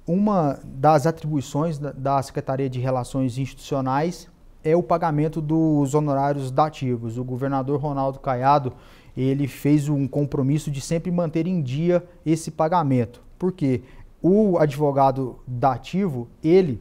uma das atribuições da Secretaria de Relações Institucionais é o pagamento dos honorários dativos. O governador Ronaldo Caiado ele fez um compromisso de sempre manter em dia esse pagamento, porque o advogado dativo ele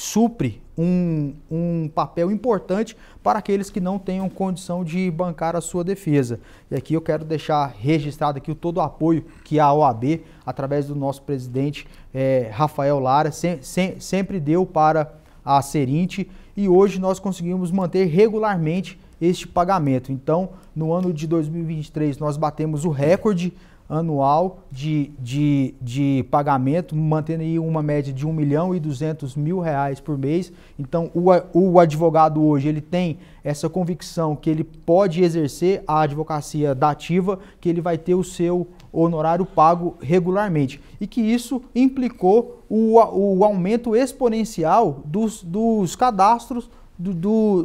supre um, um papel importante para aqueles que não tenham condição de bancar a sua defesa. E aqui eu quero deixar registrado aqui o todo o apoio que a OAB, através do nosso presidente é, Rafael Lara, se, se, sempre deu para a Serinte e hoje nós conseguimos manter regularmente este pagamento. Então, no ano de 2023, nós batemos o recorde anual de, de, de pagamento, mantendo aí uma média de 1 milhão e 200 mil reais por mês. Então, o, o advogado hoje ele tem essa convicção que ele pode exercer a advocacia da ativa, que ele vai ter o seu honorário pago regularmente. E que isso implicou o, o aumento exponencial dos, dos cadastros do,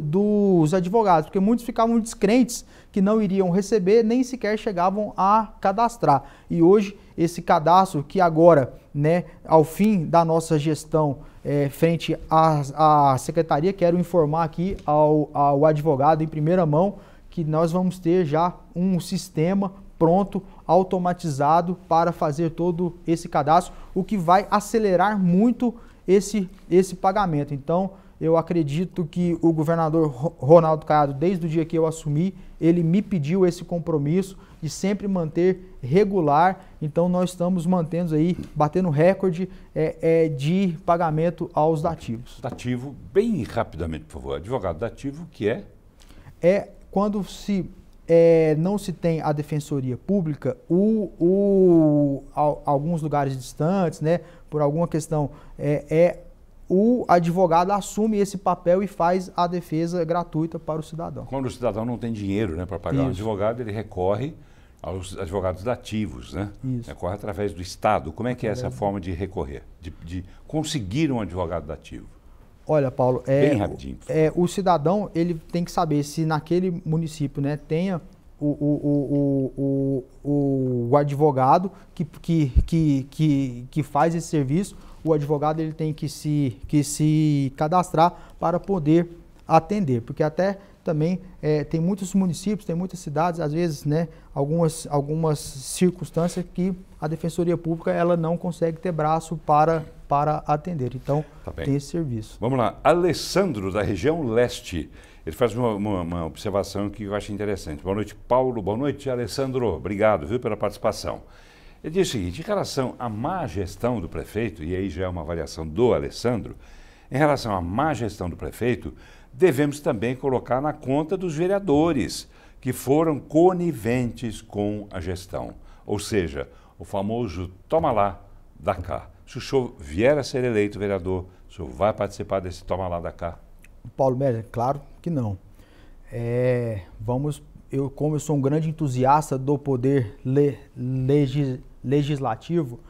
do, dos advogados, porque muitos ficavam descrentes que não iriam receber, nem sequer chegavam a cadastrar. E hoje, esse cadastro que agora, né, ao fim da nossa gestão é, frente à, à secretaria, quero informar aqui ao, ao advogado em primeira mão que nós vamos ter já um sistema pronto, automatizado para fazer todo esse cadastro, o que vai acelerar muito esse, esse pagamento. Então, eu acredito que o governador Ronaldo Caiado, desde o dia que eu assumi, ele me pediu esse compromisso de sempre manter regular. Então nós estamos mantendo aí, batendo recorde é, é, de pagamento aos dativos. Dativo, bem rapidamente, por favor. Advogado dativo, que é? É quando se é, não se tem a defensoria pública, o, o, a, alguns lugares distantes, né, por alguma questão, é, é o advogado assume esse papel e faz a defesa gratuita para o cidadão. Quando o cidadão não tem dinheiro né, para pagar o um advogado, ele recorre aos advogados dativos, né? Isso. Recorre através do Estado. Como é que é essa do... forma de recorrer, de, de, conseguir um advogado dativo? Olha, Paulo, é, Bem rapidinho, é, o cidadão ele tem que saber se naquele município né, tenha o, o, o, o, o advogado que, que, que, que, que faz esse serviço o advogado ele tem que se, que se cadastrar para poder atender, porque até também é, tem muitos municípios, tem muitas cidades, às vezes, né, algumas, algumas circunstâncias que a Defensoria Pública ela não consegue ter braço para, para atender. Então, tá tem esse serviço. Vamos lá. Alessandro, da região leste, ele faz uma, uma, uma, observação que eu acho interessante. Boa noite, Paulo. Boa noite, Alessandro. Obrigado viu, pela participação. Ele diz o seguinte: em relação à má gestão do prefeito, e aí já é uma avaliação do Alessandro, em relação à má gestão do prefeito, devemos também colocar na conta dos vereadores, que foram coniventes com a gestão. Ou seja, o famoso toma lá, dá cá. Se o senhor vier a ser eleito vereador, o senhor vai participar desse toma lá, dá cá? Paulo Média, claro que não. É, vamos eu, como eu sou um grande entusiasta do poder le, legis, legislativo,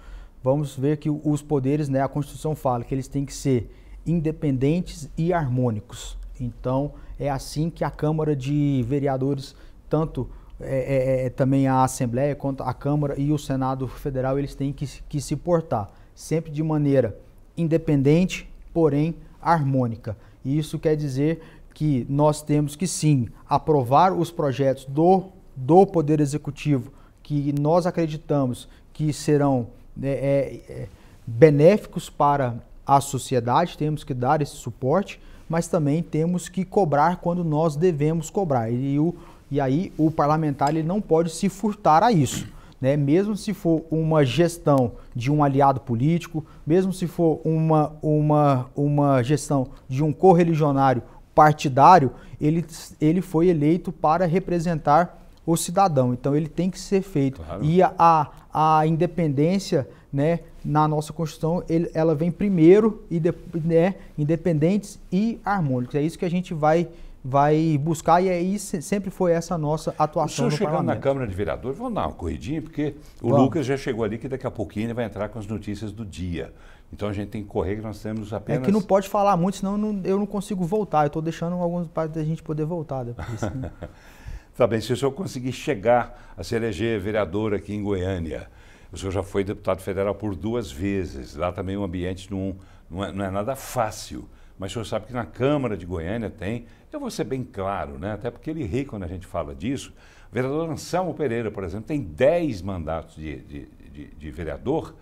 vamos ver que os poderes, né, a Constituição fala que eles têm que ser independentes e harmônicos. Então, é assim que a Câmara de Vereadores, tanto é, é, é, é também a Assembleia, quanto a Câmara e o Senado Federal, eles têm que, que se portar, sempre de maneira independente, porém harmônica. E isso quer dizer que nós temos que sim aprovar os projetos do, do Poder Executivo que nós acreditamos que serão né, é, é, benéficos para a sociedade, temos que dar esse suporte, mas também temos que cobrar quando nós devemos cobrar. E, o, e aí o parlamentar ele não pode se furtar a isso. Né? Mesmo se for uma gestão de um aliado político, mesmo se for uma, uma, uma gestão de um correligionário partidário, ele, ele foi eleito para representar o cidadão. Então ele tem que ser feito. Claro. E a, a independência, né, na nossa Constituição, ele, ela vem primeiro, e de, né, independentes e harmônicos. É isso que a gente vai vai buscar e aí sempre foi essa nossa atuação. Se chegando na Câmara de Vereadores, vamos dar uma corridinha, porque o vamos. Lucas já chegou ali que daqui a pouquinho ele vai entrar com as notícias do dia. Então a gente tem que correr, que nós temos apenas. É que não pode falar muito, senão eu não, eu não consigo voltar. Eu estou deixando alguns para a gente poder voltar depois. Né? Tá bem, se o senhor conseguir chegar a se eleger vereador aqui em Goiânia, o senhor já foi deputado federal por duas vezes, lá também o ambiente não, não, é, não é nada fácil, mas o senhor sabe que na Câmara de Goiânia tem, eu vou ser bem claro, né? até porque ele é ri quando a gente fala disso, o vereador Anselmo Pereira, por exemplo, tem 10 mandatos de, de, de, de vereador,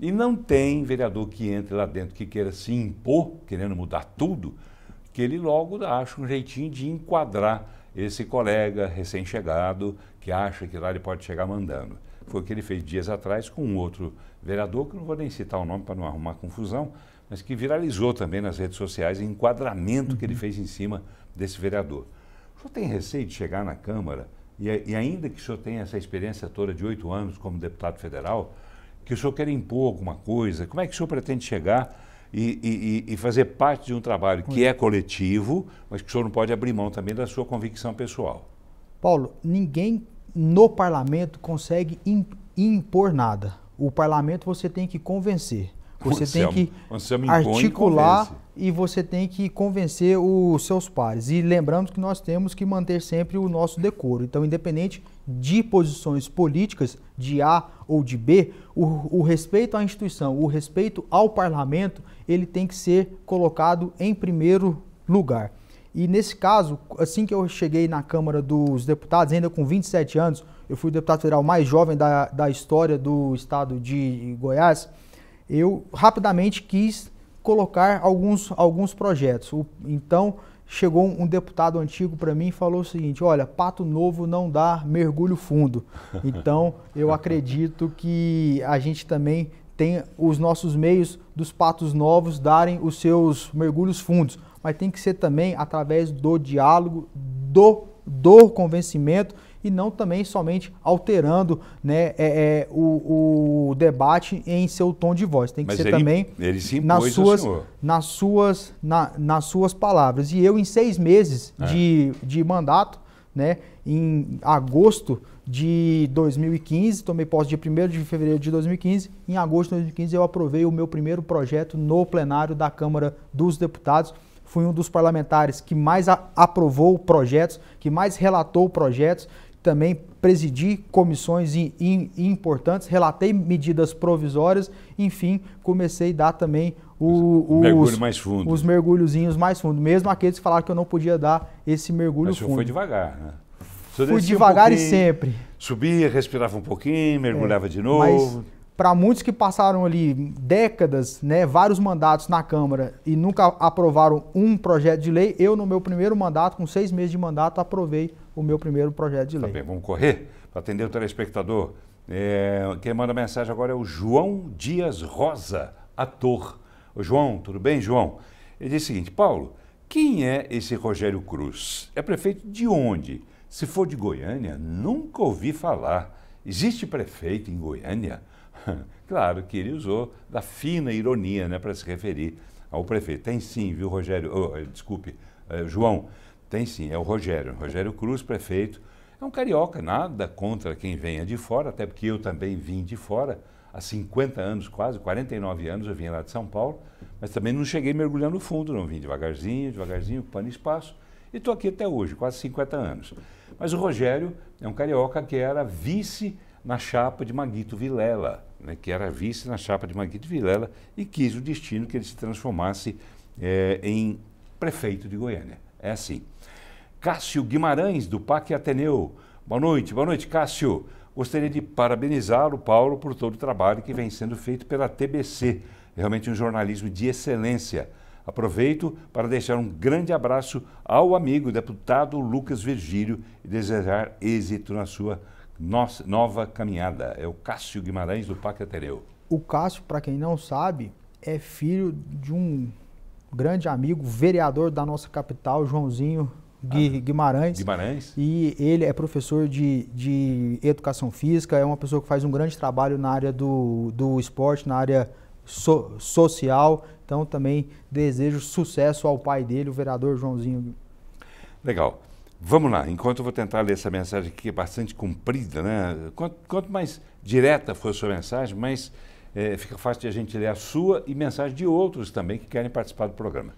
e não tem vereador que entre lá dentro que queira se impor, querendo mudar tudo, que ele logo acha um jeitinho de enquadrar esse colega recém-chegado que acha que lá ele pode chegar mandando. Foi o que ele fez dias atrás com um outro vereador, que não vou nem citar o nome para não arrumar confusão, mas que viralizou também nas redes sociais o enquadramento que ele uhum. fez em cima desse vereador. O senhor tem receio de chegar na Câmara e, e ainda que o senhor tenha essa experiência toda de oito anos como deputado federal, que o senhor quer impor alguma coisa, como é que o senhor pretende chegar e, e, e, fazer parte de um trabalho que é coletivo, mas que o senhor não pode abrir mão também da sua convicção pessoal. Paulo, ninguém no parlamento consegue impor nada. O parlamento você tem que convencer. Você tem que articular e, e, você tem que convencer os seus pares. E lembramos que nós temos que manter sempre o nosso decoro. Então, independente de posições políticas, de A ou de B, o, o respeito à instituição, o respeito ao parlamento, ele tem que ser colocado em primeiro lugar. E nesse caso, assim que eu cheguei na Câmara dos Deputados, ainda com 27 anos, eu fui o deputado federal mais jovem da, da história do estado de Goiás eu rapidamente quis colocar alguns, alguns projetos. O, então, chegou um, um deputado antigo para mim e falou o seguinte: olha, pato novo não dá mergulho fundo. Então, eu acredito que a gente também tem os nossos meios dos patos novos darem os seus mergulhos fundos, mas tem que ser também através do diálogo, do, do convencimento e não também somente alterando né, é, é, o, o, debate em seu tom de voz. Tem que Mas ser ele, também ele se nas suas, nas suas, na, nas suas palavras. E eu, em seis meses é. de, de mandato, né, em agosto de 2015, tomei posse dia 1 de fevereiro de 2015. Em agosto de 2015, eu aprovei o meu primeiro projeto no plenário da Câmara dos Deputados. Fui um dos parlamentares que mais aprovou projetos, que mais relatou projetos, também presidi comissões in, in, importantes, relatei medidas provisórias, enfim, comecei a dar também o, os, mergulho mais fundo. os mergulhozinhos mais fundo, mesmo aqueles que falaram que eu não podia dar esse mergulho Mas fundo. Mas foi devagar, né? Fui devagar um e sempre. Subia, respirava um pouquinho, mergulhava é, de novo. Para muitos que passaram ali décadas, né, vários mandatos na Câmara e nunca aprovaram um projeto de lei, eu, no meu primeiro mandato, com seis meses de mandato, aprovei o meu primeiro projeto de lei. Tá bem, vamos correr para atender o telespectador. É, quem manda mensagem agora é o João Dias Rosa, ator. Ô, João, tudo bem, João? Ele diz o seguinte, Paulo, quem é esse Rogério Cruz? É prefeito de onde? Se for de Goiânia, nunca ouvi falar. Existe prefeito em Goiânia? claro que ele usou da fina ironia né, para se referir ao prefeito. Tem sim, viu, Rogério? Oh, desculpe, eh, João. Tem sim, é o Rogério. Rogério Cruz, prefeito. É um carioca, nada contra quem venha de fora, até porque eu também vim de fora há 50 anos quase, 49 anos eu vim lá de São Paulo, mas também não cheguei mergulhando no fundo, não vim devagarzinho, devagarzinho, ocupando espaço, e estou aqui até hoje, quase 50 anos. Mas o Rogério é um carioca que era vice na chapa de Maguito Vilela, né, que era vice na chapa de Maguito Vilela e quis o destino que ele se transformasse é, em prefeito de Goiânia. É assim. Cássio Guimarães, do PAC Ateneu. Boa noite, boa noite, Cássio. Gostaria de parabenizar o Paulo por todo o trabalho que vem sendo feito pela TBC. É realmente um jornalismo de excelência. Aproveito para deixar um grande abraço ao amigo deputado Lucas Virgílio e desejar êxito na sua nova caminhada. É o Cássio Guimarães do PAC Ateneu. O Cássio, para quem não sabe, é filho de um grande amigo, vereador da nossa capital, Joãozinho Gui, ah, Guimarães. Guimarães. E ele é professor de, de educação física, é uma pessoa que faz um grande trabalho na área do, do esporte, na área so, social. Então também desejo sucesso ao pai dele, o vereador Joãozinho. Legal. Vamos lá, enquanto eu vou tentar ler essa mensagem aqui, que é bastante comprida, né? Quanto, quanto, mais direta for a sua mensagem, mais é, fica fácil de a gente ler a sua e mensagem de outros também que querem participar do programa.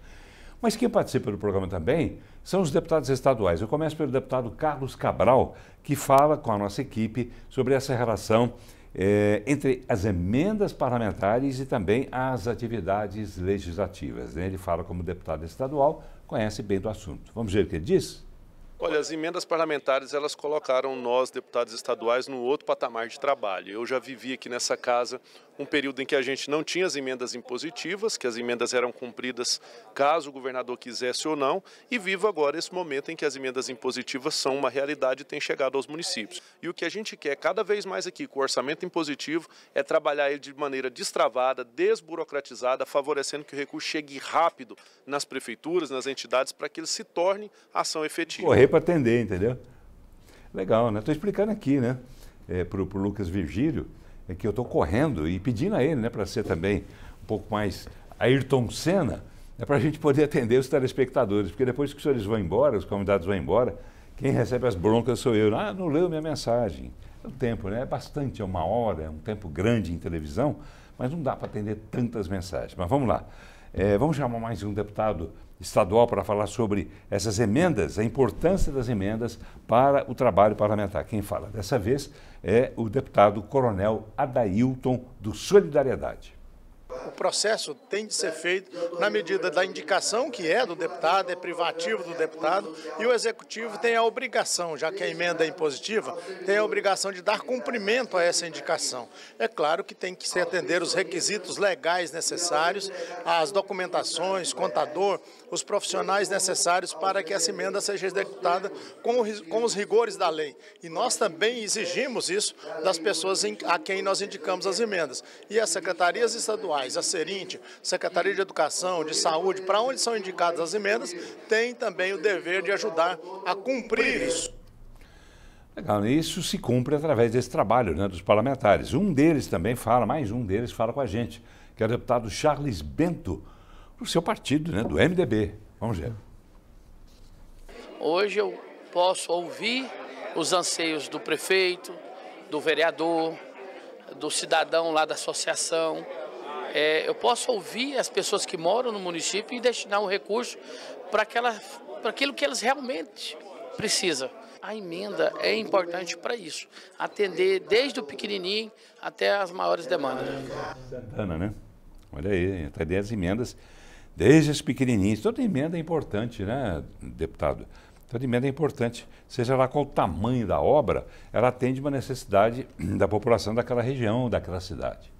Mas quem participa do programa também são os deputados estaduais. Eu começo pelo deputado Carlos Cabral, que fala com a nossa equipe sobre essa relação é, entre as emendas parlamentares e também as atividades legislativas. Né? Ele fala como deputado estadual, conhece bem do assunto. Vamos ver o que ele diz? Olha, as emendas parlamentares elas colocaram nós, deputados estaduais, no outro patamar de trabalho. Eu já vivi aqui nessa casa um período em que a gente não tinha as emendas impositivas, que as emendas eram cumpridas caso o governador quisesse ou não, e vivo agora esse momento em que as emendas impositivas são uma realidade e têm chegado aos municípios. E o que a gente quer cada vez mais aqui com o orçamento impositivo é trabalhar ele de maneira destravada, desburocratizada, favorecendo que o recurso chegue rápido nas prefeituras, nas entidades, para que ele se torne ação efetiva. Correr para atender, entendeu? Legal, né? Estou explicando aqui, né? É, para o Lucas Virgílio, é que eu estou correndo e pedindo a ele né, para ser também um pouco mais Ayrton Senna, é né, para a gente poder atender os telespectadores, porque depois que os senhores vão embora, os convidados vão embora, quem recebe as broncas sou eu. Ah, não leu minha mensagem. É um tempo, né? É bastante, é uma hora, é um tempo grande em televisão, mas não dá para atender tantas mensagens. Mas vamos lá. É, vamos chamar mais um deputado estadual para falar sobre essas emendas, a importância das emendas para o trabalho parlamentar. Quem fala dessa vez é o deputado Coronel Adailton do Solidariedade o processo tem de ser feito na medida da indicação que é do deputado, é privativo do deputado, e o executivo tem a obrigação, já que a emenda é impositiva, tem a obrigação de dar cumprimento a essa indicação. É claro que tem que se atender os requisitos legais necessários, as documentações, contador, os profissionais necessários para que essa emenda seja executada com, os rigores da lei. E nós também exigimos isso das pessoas a quem nós indicamos as emendas. E as secretarias estaduais Gerais, a Serinte, Secretaria de Educação, de Saúde, para onde são indicadas as emendas, tem também o dever de ajudar a cumprir isso. Legal, né? isso se cumpre através desse trabalho né, dos parlamentares. Um deles também fala, mais um deles fala com a gente, que é o deputado Charles Bento, do seu partido, né, do MDB. Vamos ver. Hoje eu posso ouvir os anseios do prefeito, do vereador, do cidadão lá da associação, é, eu posso ouvir as pessoas que moram no município e destinar o recurso para aquilo que elas realmente precisam. A emenda é importante para isso, atender desde o pequenininho até as maiores demandas. Santana, né? Olha aí, atender as emendas desde os pequenininhos. Toda emenda é importante, né, deputado? Toda emenda é importante. Seja lá qual o tamanho da obra, ela atende uma necessidade da população daquela região, daquela cidade.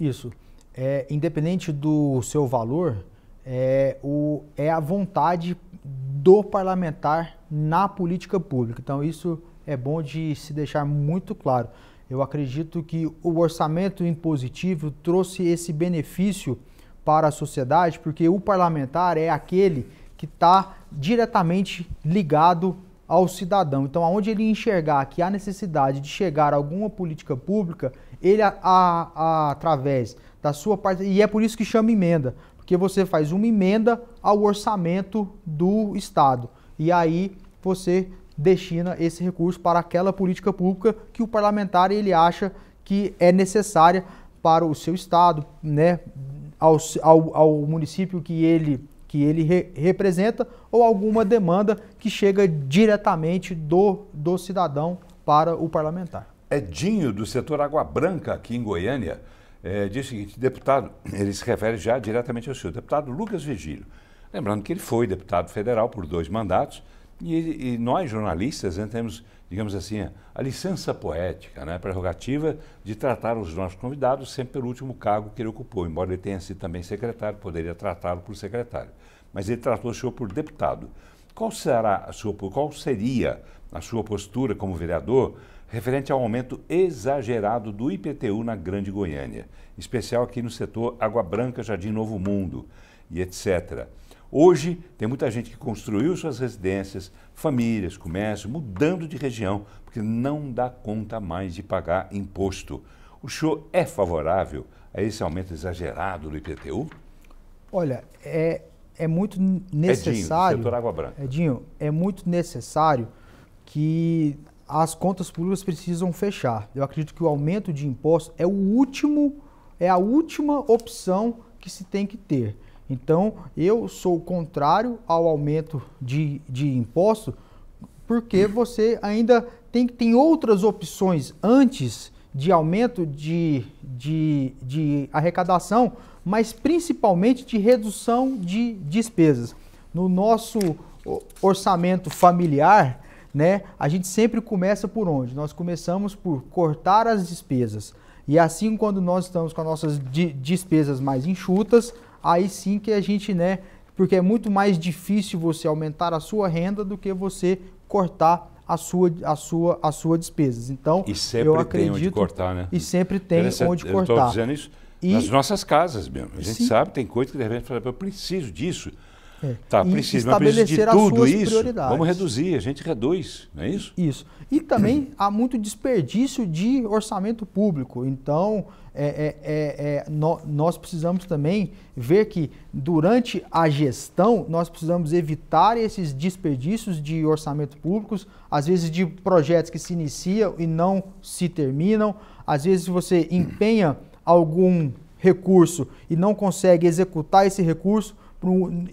Isso é, independente do seu valor, é, o, é a vontade do parlamentar na política pública. Então, isso é bom de se deixar muito claro. Eu acredito que o orçamento impositivo trouxe esse benefício para a sociedade, porque o parlamentar é aquele que está diretamente ligado ao cidadão. Então, aonde ele enxergar que há necessidade de chegar a alguma política pública, ele, a, a, através da sua parte, e é por isso que chama emenda, porque você faz uma emenda ao orçamento do Estado. E aí você destina esse recurso para aquela política pública que o parlamentar ele acha que é necessária para o seu estado, né, ao, ao, ao município que ele que ele re, representa ou alguma demanda que chega diretamente do, do cidadão para o parlamentar. Edinho é do setor Água Branca aqui em Goiânia é, diz o seguinte: deputado, ele se refere já diretamente ao senhor, deputado Lucas Vigílio. Lembrando que ele foi deputado federal por dois mandatos e, e nós, jornalistas, né, temos, digamos assim, a licença poética, né, a prerrogativa de tratar os nossos convidados sempre pelo último cargo que ele ocupou, embora ele tenha sido também secretário, poderia tratá-lo por secretário. Mas ele tratou o senhor por deputado. Qual, será a sua, qual seria a sua postura como vereador referente ao aumento exagerado do IPTU na Grande Goiânia, em especial aqui no setor Água Branca, Jardim Novo Mundo e etc. Hoje, tem muita gente que construiu suas residências, famílias, comércio, mudando de região, porque não dá conta mais de pagar imposto. O show é favorável a esse aumento exagerado do IPTU? Olha, é, é muito necessário. Edinho, setor Água Branca. Edinho, é muito necessário que as contas públicas precisam fechar. Eu acredito que o aumento de impostos é o último, é a última opção que se tem que ter. Então, eu sou contrário ao aumento de, de imposto, porque você ainda tem, tem outras opções antes de aumento de, de, de arrecadação, mas principalmente de redução de despesas. No nosso orçamento familiar, né? A gente sempre começa por onde? Nós começamos por cortar as despesas. E assim, quando nós estamos com as nossas despesas mais enxutas, aí sim que a gente, né? Porque é muito mais difícil você aumentar a sua renda do que você cortar a sua, a sua, a sua despesas. Então, e sempre eu acredito, tem onde cortar, né? E sempre tem onde cortar. Eu estou dizendo isso e, nas nossas casas mesmo. A gente sim. sabe, tem coisa que de repente fala, eu preciso disso. É. Tá, precisa, mas de tudo isso. Vamos reduzir, a gente reduz, não é isso? Isso. E também há muito desperdício de orçamento público. Então, é, é, é, é no, nós precisamos também ver que durante a gestão nós precisamos evitar esses desperdícios de orçamento públicos, às vezes de projetos que se iniciam e não se terminam, às vezes você empenha algum recurso e não consegue executar esse recurso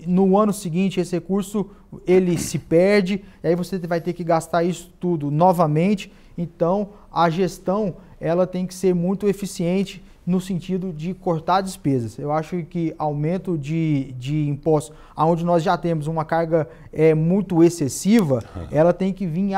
no ano seguinte esse recurso ele se perde, e aí você vai ter que gastar isso tudo novamente. Então, a gestão ela tem que ser muito eficiente no sentido de cortar despesas. Eu acho que aumento de, de impostos, onde nós já temos uma carga é, muito excessiva, uhum. ela tem que vir em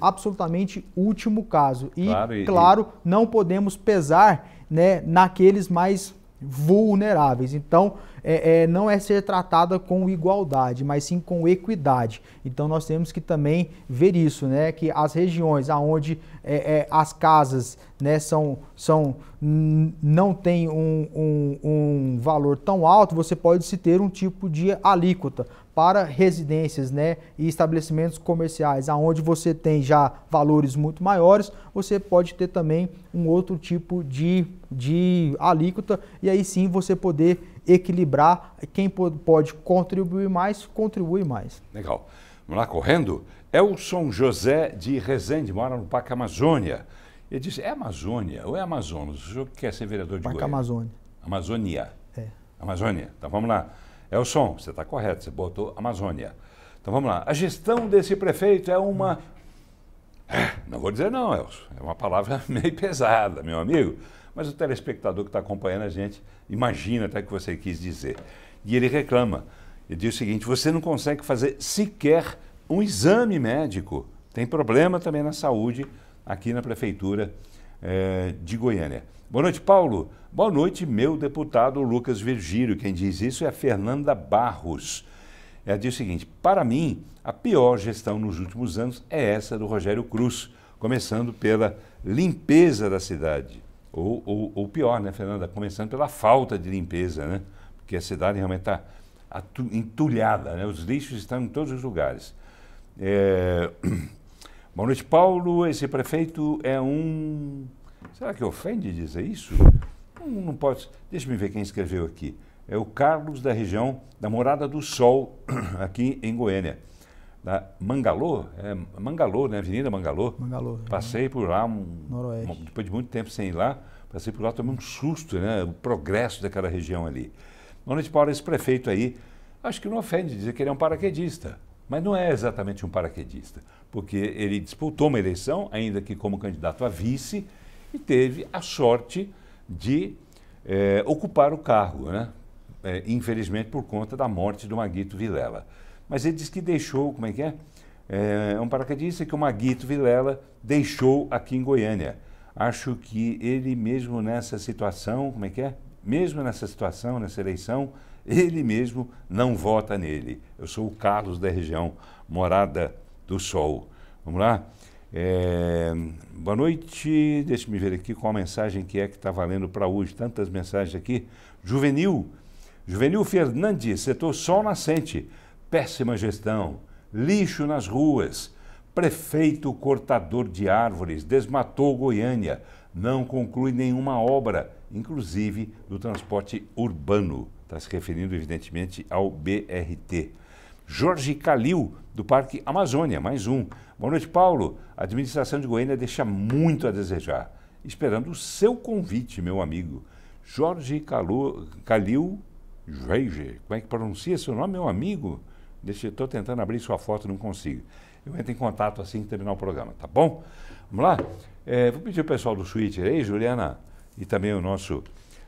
absolutamente último caso. E, claro, e... claro não podemos pesar né, naqueles mais vulneráveis. Então, é, é, não é ser tratada com igualdade, mas sim com equidade. Então, nós temos que também ver isso, né? Que as regiões aonde é, é as casas né, são, são, não têm um, um, um valor tão alto, você pode se ter um tipo de alíquota para residências né, e estabelecimentos comerciais, aonde você tem já valores muito maiores, você pode ter também um outro tipo de, de alíquota e aí sim você poder equilibrar. Quem pode contribuir mais, contribui mais. Legal. Vamos lá, correndo? Elson José de Resende, mora no Parque Amazônia. Ele disse, é Amazônia ou é Amazonas? O senhor quer ser vereador de Parque Goiânia? Amazônia. Amazônia. É. Amazônia. Então vamos lá. É o som, você está correto, você botou Amazônia. Então vamos lá. A gestão desse prefeito é uma. É, não vou dizer não, Elson. É uma palavra meio pesada, meu amigo. Mas o telespectador que está acompanhando a gente imagina até o que você quis dizer. E ele reclama. Ele diz o seguinte: você não consegue fazer sequer um exame médico. Tem problema também na saúde aqui na prefeitura é, de Goiânia. Boa noite, Paulo. Boa noite, meu deputado Lucas Virgílio. Quem diz isso é a Fernanda Barros. Ela diz o seguinte: para mim, a pior gestão nos últimos anos é essa do Rogério Cruz, começando pela limpeza da cidade. Ou, ou, ou pior, né, Fernanda? Começando pela falta de limpeza, né? Porque a cidade realmente está entulhada, né? os lixos estão em todos os lugares. É... Boa noite, Paulo. Esse prefeito é um Será que ofende dizer isso? Não, não pode. Deixa me ver quem escreveu aqui. É o Carlos da região da Morada do Sol, aqui em Goiânia. Da Mangalô, é Mangalô, né? Avenida Mangalô. Mangalô. É. Passei por lá, um, um, depois de muito tempo sem ir lá, passei por lá, tomei um susto, né? O progresso daquela região ali. Dona de Paula, esse prefeito aí, acho que não ofende dizer que ele é um paraquedista. Mas não é exatamente um paraquedista, porque ele disputou uma eleição, ainda que como candidato a vice, e teve a sorte de é, ocupar o cargo, né? É, infelizmente por conta da morte do Maguito Vilela. Mas ele diz que deixou, como é que é? Eh, é um paraquedista que o Maguito Vilela deixou aqui em Goiânia. Acho que ele mesmo nessa situação, como é que é? Mesmo nessa situação, nessa eleição, ele mesmo não vota nele. Eu sou o Carlos da região, morada do Sol. Vamos lá? É, boa noite, deixe-me ver aqui qual a mensagem que é que está valendo para hoje. Tantas mensagens aqui. Juvenil, Juvenil Fernandes, setor sol nascente, péssima gestão, lixo nas ruas, prefeito cortador de árvores, desmatou Goiânia, não conclui nenhuma obra, inclusive do transporte urbano. Está se referindo, evidentemente, ao BRT. Jorge Calil, do Parque Amazônia, mais um. Boa noite, Paulo. A administração de Goiânia deixa muito a desejar. Esperando o seu convite, meu amigo. Jorge Calu, Calil Jorge, como é que pronuncia seu nome, meu amigo? Estou tentando abrir sua foto, não consigo. Eu entro em contato assim que terminar o programa, tá bom? Vamos lá? É, vou pedir o pessoal do Twitter aí, Juliana, e também o nosso,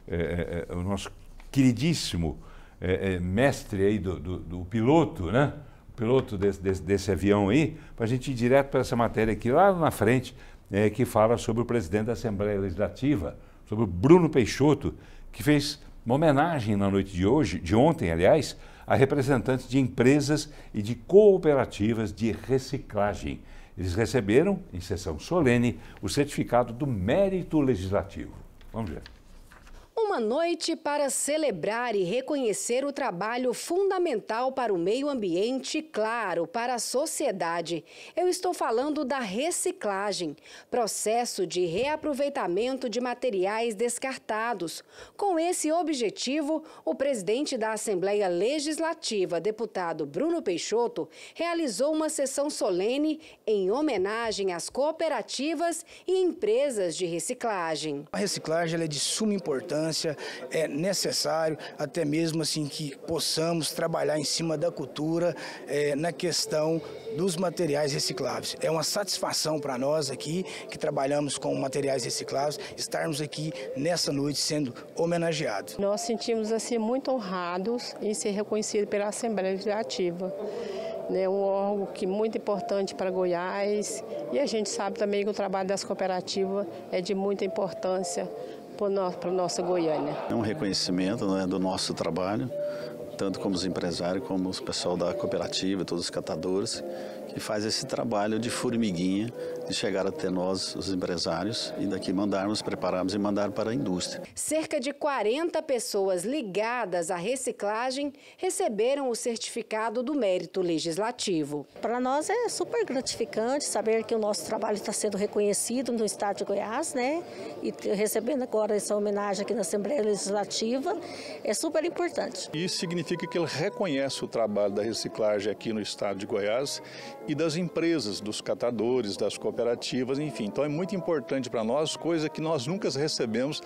é, é, é o nosso queridíssimo é, é, mestre aí do, do, do piloto, né? piloto desse, desse, desse avião aí, para a gente ir direto para essa matéria aqui lá na frente, é, que fala sobre o presidente da Assembleia Legislativa, sobre o Bruno Peixoto, que fez uma homenagem na noite de hoje, de ontem, aliás, a representantes de empresas e de cooperativas de reciclagem. Eles receberam, em sessão solene, o certificado do mérito legislativo. Vamos ver. Uma noite para celebrar e reconhecer o trabalho fundamental para o meio ambiente, claro, para a sociedade. Eu estou falando da reciclagem, processo de reaproveitamento de materiais descartados. Com esse objetivo, o presidente da Assembleia Legislativa, deputado Bruno Peixoto, realizou uma sessão solene em homenagem às cooperativas e empresas de reciclagem. A reciclagem é de suma importância importância, é necessário até mesmo assim que possamos trabalhar em cima da cultura é, na questão dos materiais recicláveis. É uma satisfação para nós aqui que trabalhamos com materiais recicláveis estarmos aqui nessa noite sendo homenageados. Nós sentimos assim muito honrados em ser reconhecidos pela Assembleia Legislativa né, um órgão que muito importante para Goiás e a gente sabe também que o trabalho das cooperativas é de muita importância para a nossa Goiânia. É um reconhecimento né, do nosso trabalho, tanto como os empresários, como o pessoal da cooperativa, todos os catadores, que faz esse trabalho de formiguinha chegar até nós, os empresários, e daqui mandarmos, prepararmos e mandar para a indústria. Cerca de 40 pessoas ligadas à reciclagem receberam o certificado do mérito legislativo. Para nós é super gratificante saber que o nosso trabalho está sendo reconhecido no estado de Goiás, né? E recebendo agora essa homenagem aqui na Assembleia Legislativa é super importante. Isso significa que ele reconhece o trabalho da reciclagem aqui no estado de Goiás e das empresas, dos catadores, das cooperativas, enfim. Então é muito importante para nós, coisa que nós nunca recebemos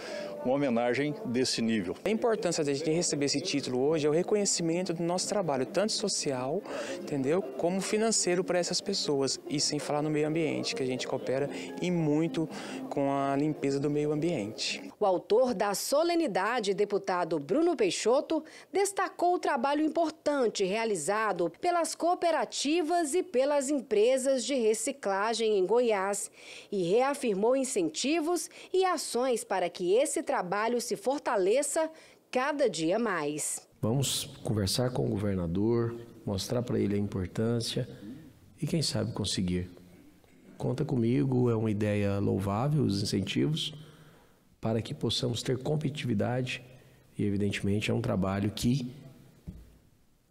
uma homenagem desse nível. A importância da gente receber esse título hoje é o reconhecimento do nosso trabalho, tanto social, entendeu, como financeiro para essas pessoas e sem falar no meio ambiente, que a gente coopera e muito com a limpeza do meio ambiente. O autor da solenidade, deputado Bruno Peixoto, destacou o trabalho importante realizado pelas cooperativas e pela pelas empresas de reciclagem em Goiás e reafirmou incentivos e ações para que esse trabalho se fortaleça cada dia mais. Vamos conversar com o governador, mostrar para ele a importância e quem sabe conseguir. Conta comigo, é uma ideia louvável os incentivos para que possamos ter competitividade e evidentemente é um trabalho que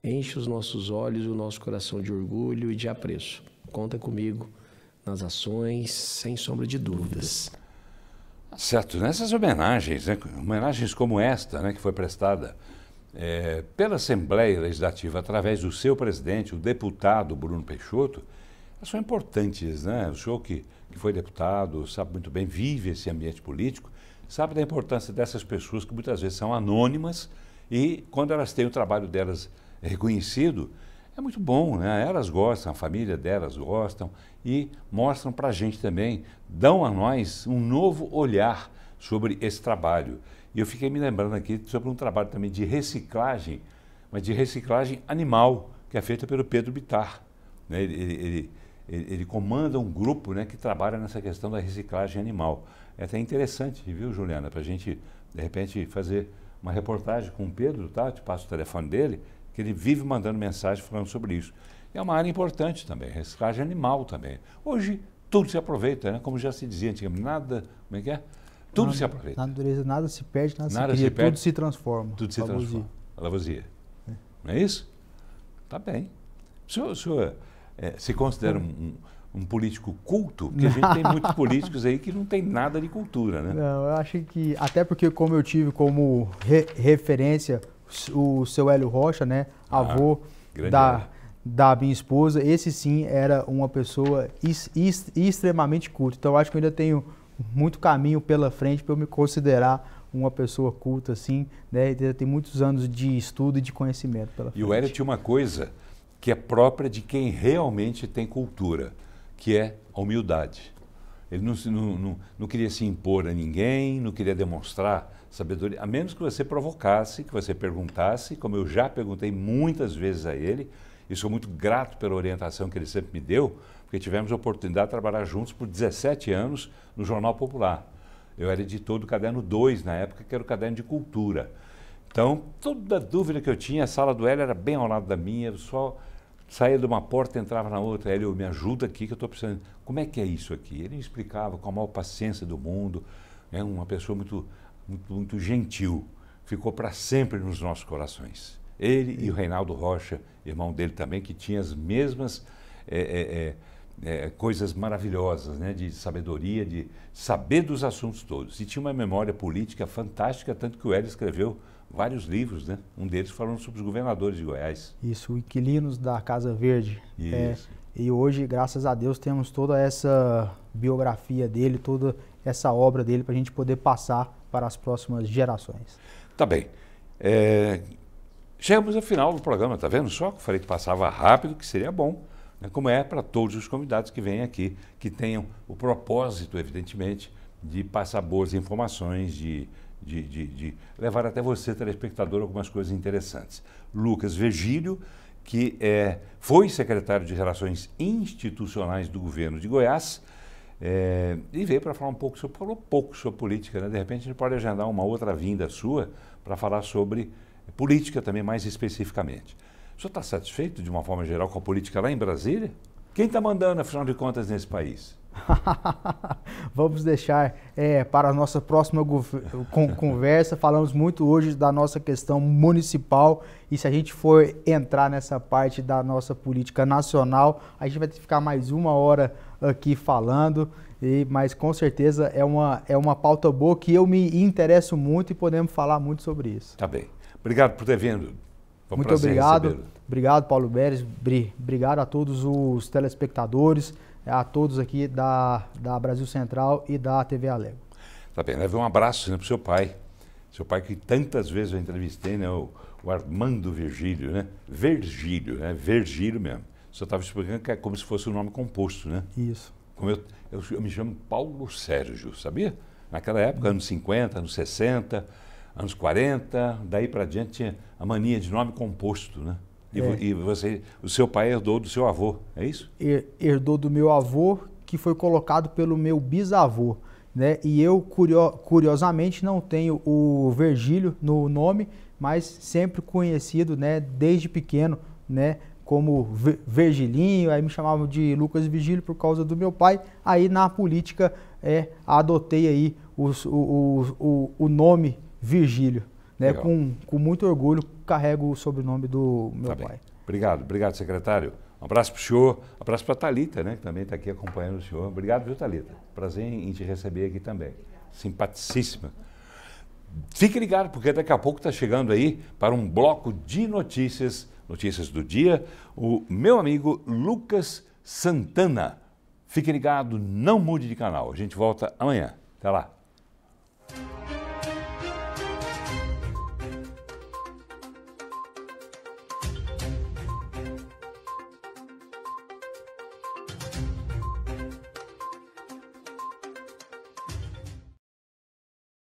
Enche os nossos olhos e o nosso coração de orgulho e de apreço. Conta comigo nas ações, sem sombra de dúvidas. Certo, nessas homenagens, né? homenagens como esta, né? que foi prestada é, pela Assembleia Legislativa através do seu presidente, o deputado Bruno Peixoto, elas são importantes, né? O senhor que, que foi deputado sabe muito bem, vive esse ambiente político, sabe da importância dessas pessoas que muitas vezes são anônimas e quando elas têm o trabalho delas é reconhecido, é muito bom, né? Elas gostam, a família delas gostam e mostram para a gente também, dão a nós um novo olhar sobre esse trabalho. E eu fiquei me lembrando aqui sobre um trabalho também de reciclagem, mas de reciclagem animal, que é feita pelo Pedro Bitar. Né? Ele, ele, ele, ele, comanda um grupo né, que trabalha nessa questão da reciclagem animal. É até interessante, viu, Juliana, para a gente, de repente, fazer uma reportagem com o Pedro, tá? Eu te passo o telefone dele, que ele vive mandando mensagem falando sobre isso. É uma área importante também, reciclagem animal também. Hoje tudo se aproveita, né? Como já se dizia antigamente, nada, como é que é? Tudo nada, se aproveita. Na natureza nada se perde, nada, nada se cria, se perde, tudo se transforma. Tudo se Lavosia. transforma. Lavosia. É. Não é isso? Tá bem. O senhor, o senhor é, se considera um, um, um, político culto? Porque a gente tem muitos políticos aí que não tem nada de cultura, né? Não, eu acho que, até porque como eu tive como re referência o seu Hélio Rocha, né? Ah, avô da, da minha esposa. Esse sim era uma pessoa is, is, extremamente culta. Então acho que eu ainda tenho muito caminho pela frente para eu me considerar uma pessoa culta, assim, né? E tem muitos anos de estudo e de conhecimento pela frente. E o Hélio tinha uma coisa que é própria de quem realmente tem cultura, que é a humildade. Ele não, não, não, não queria se impor a ninguém, não queria demonstrar sabedoria, a menos que você provocasse, que você perguntasse, como eu já perguntei muitas vezes a ele, e sou muito grato pela orientação que ele sempre me deu, porque tivemos a oportunidade de trabalhar juntos por 17 anos no Jornal Popular. Eu era editor do Caderno 2 na época, que era o Caderno de Cultura. Então, toda dúvida que eu tinha, a sala do Hélio era bem ao lado da minha, eu só saía de uma porta entrava na outra. Hélio, me ajuda aqui que eu estou precisando. Como é que é isso aqui? Ele me explicava com a maior paciência do mundo, é uma pessoa muito muito, muito gentil. Ficou para sempre nos nossos corações. Ele e o Reinaldo Rocha, irmão dele também, que tinha as mesmas é, é, é, coisas maravilhosas, né? de sabedoria, de saber dos assuntos todos. E tinha uma memória política fantástica, tanto que o Hélio escreveu vários livros, né? um deles falando sobre os governadores de Goiás. Isso, o Inquilinos da Casa Verde. É, Isso. e hoje, graças a Deus, temos toda essa biografia dele, toda essa obra dele para a gente poder passar para as próximas gerações. Tá bem. É, chegamos ao final do programa, tá vendo só? Eu falei que passava rápido, que seria bom, né? como é para todos os convidados que vêm aqui, que tenham o propósito, evidentemente, de passar boas informações, de, de, de, de levar até você, telespectador, algumas coisas interessantes. Lucas Vegílio, que é, foi secretário de Relações Institucionais do governo de Goiás, é, e veio para falar um pouco, sobre, falou pouco sobre política, né? De repente a gente pode agendar uma outra vinda sua para falar sobre política também mais especificamente. O senhor está satisfeito, de uma forma geral, com a política lá em Brasília? Quem está mandando, afinal de contas, nesse país? Vamos deixar é, para a nossa próxima con conversa. Falamos muito hoje da nossa questão municipal e se a gente for entrar nessa parte da nossa política nacional, a gente vai ter que ficar mais uma hora aqui falando, e, mas com certeza é uma, é uma pauta boa que eu me interesso muito e podemos falar muito sobre isso. Tá bem. Obrigado por ter vindo. Foi um muito obrigado. Obrigado, Paulo Beres. Obrigado a todos os telespectadores, a todos aqui da, da Brasil Central e da TV Alego. Tá bem, leve um abraço né, para o seu pai. Seu pai que tantas vezes eu entrevistei, né? O, o Armando Virgílio, né? Virgílio, né? Virgílio mesmo. O senhor estava explicando que é como se fosse um nome composto, né? Isso. Como eu, eu, eu me chamo Paulo Sérgio, sabia? Naquela época, anos 50, anos 60, anos 40, daí para diante tinha a mania de nome composto, né? E, é. e, você, o seu pai herdou do seu avô, é isso? Herdou do meu avô, que foi colocado pelo meu bisavô. Né? E eu, curio, curiosamente, não tenho o Virgílio no nome, mas sempre conhecido né, desde pequeno né, como Virgilinho, aí me chamavam de Lucas Vigílio por causa do meu pai. Aí na política é, adotei aí os, o, o, o, nome Virgílio. Né? Com, com muito orgulho carrego o sobrenome do meu tá pai. Bem. Obrigado, obrigado, secretário. Um abraço para o senhor, um abraço para a Thalita, né, que também está aqui acompanhando o senhor. Obrigado, viu, Thalita? Prazer em te receber aqui também. Simpaticíssima. Fique ligado, porque daqui a pouco está chegando aí para um bloco de notícias Notícias do dia, o meu amigo Lucas Santana. Fique ligado, não mude de canal. A gente volta amanhã. Até lá.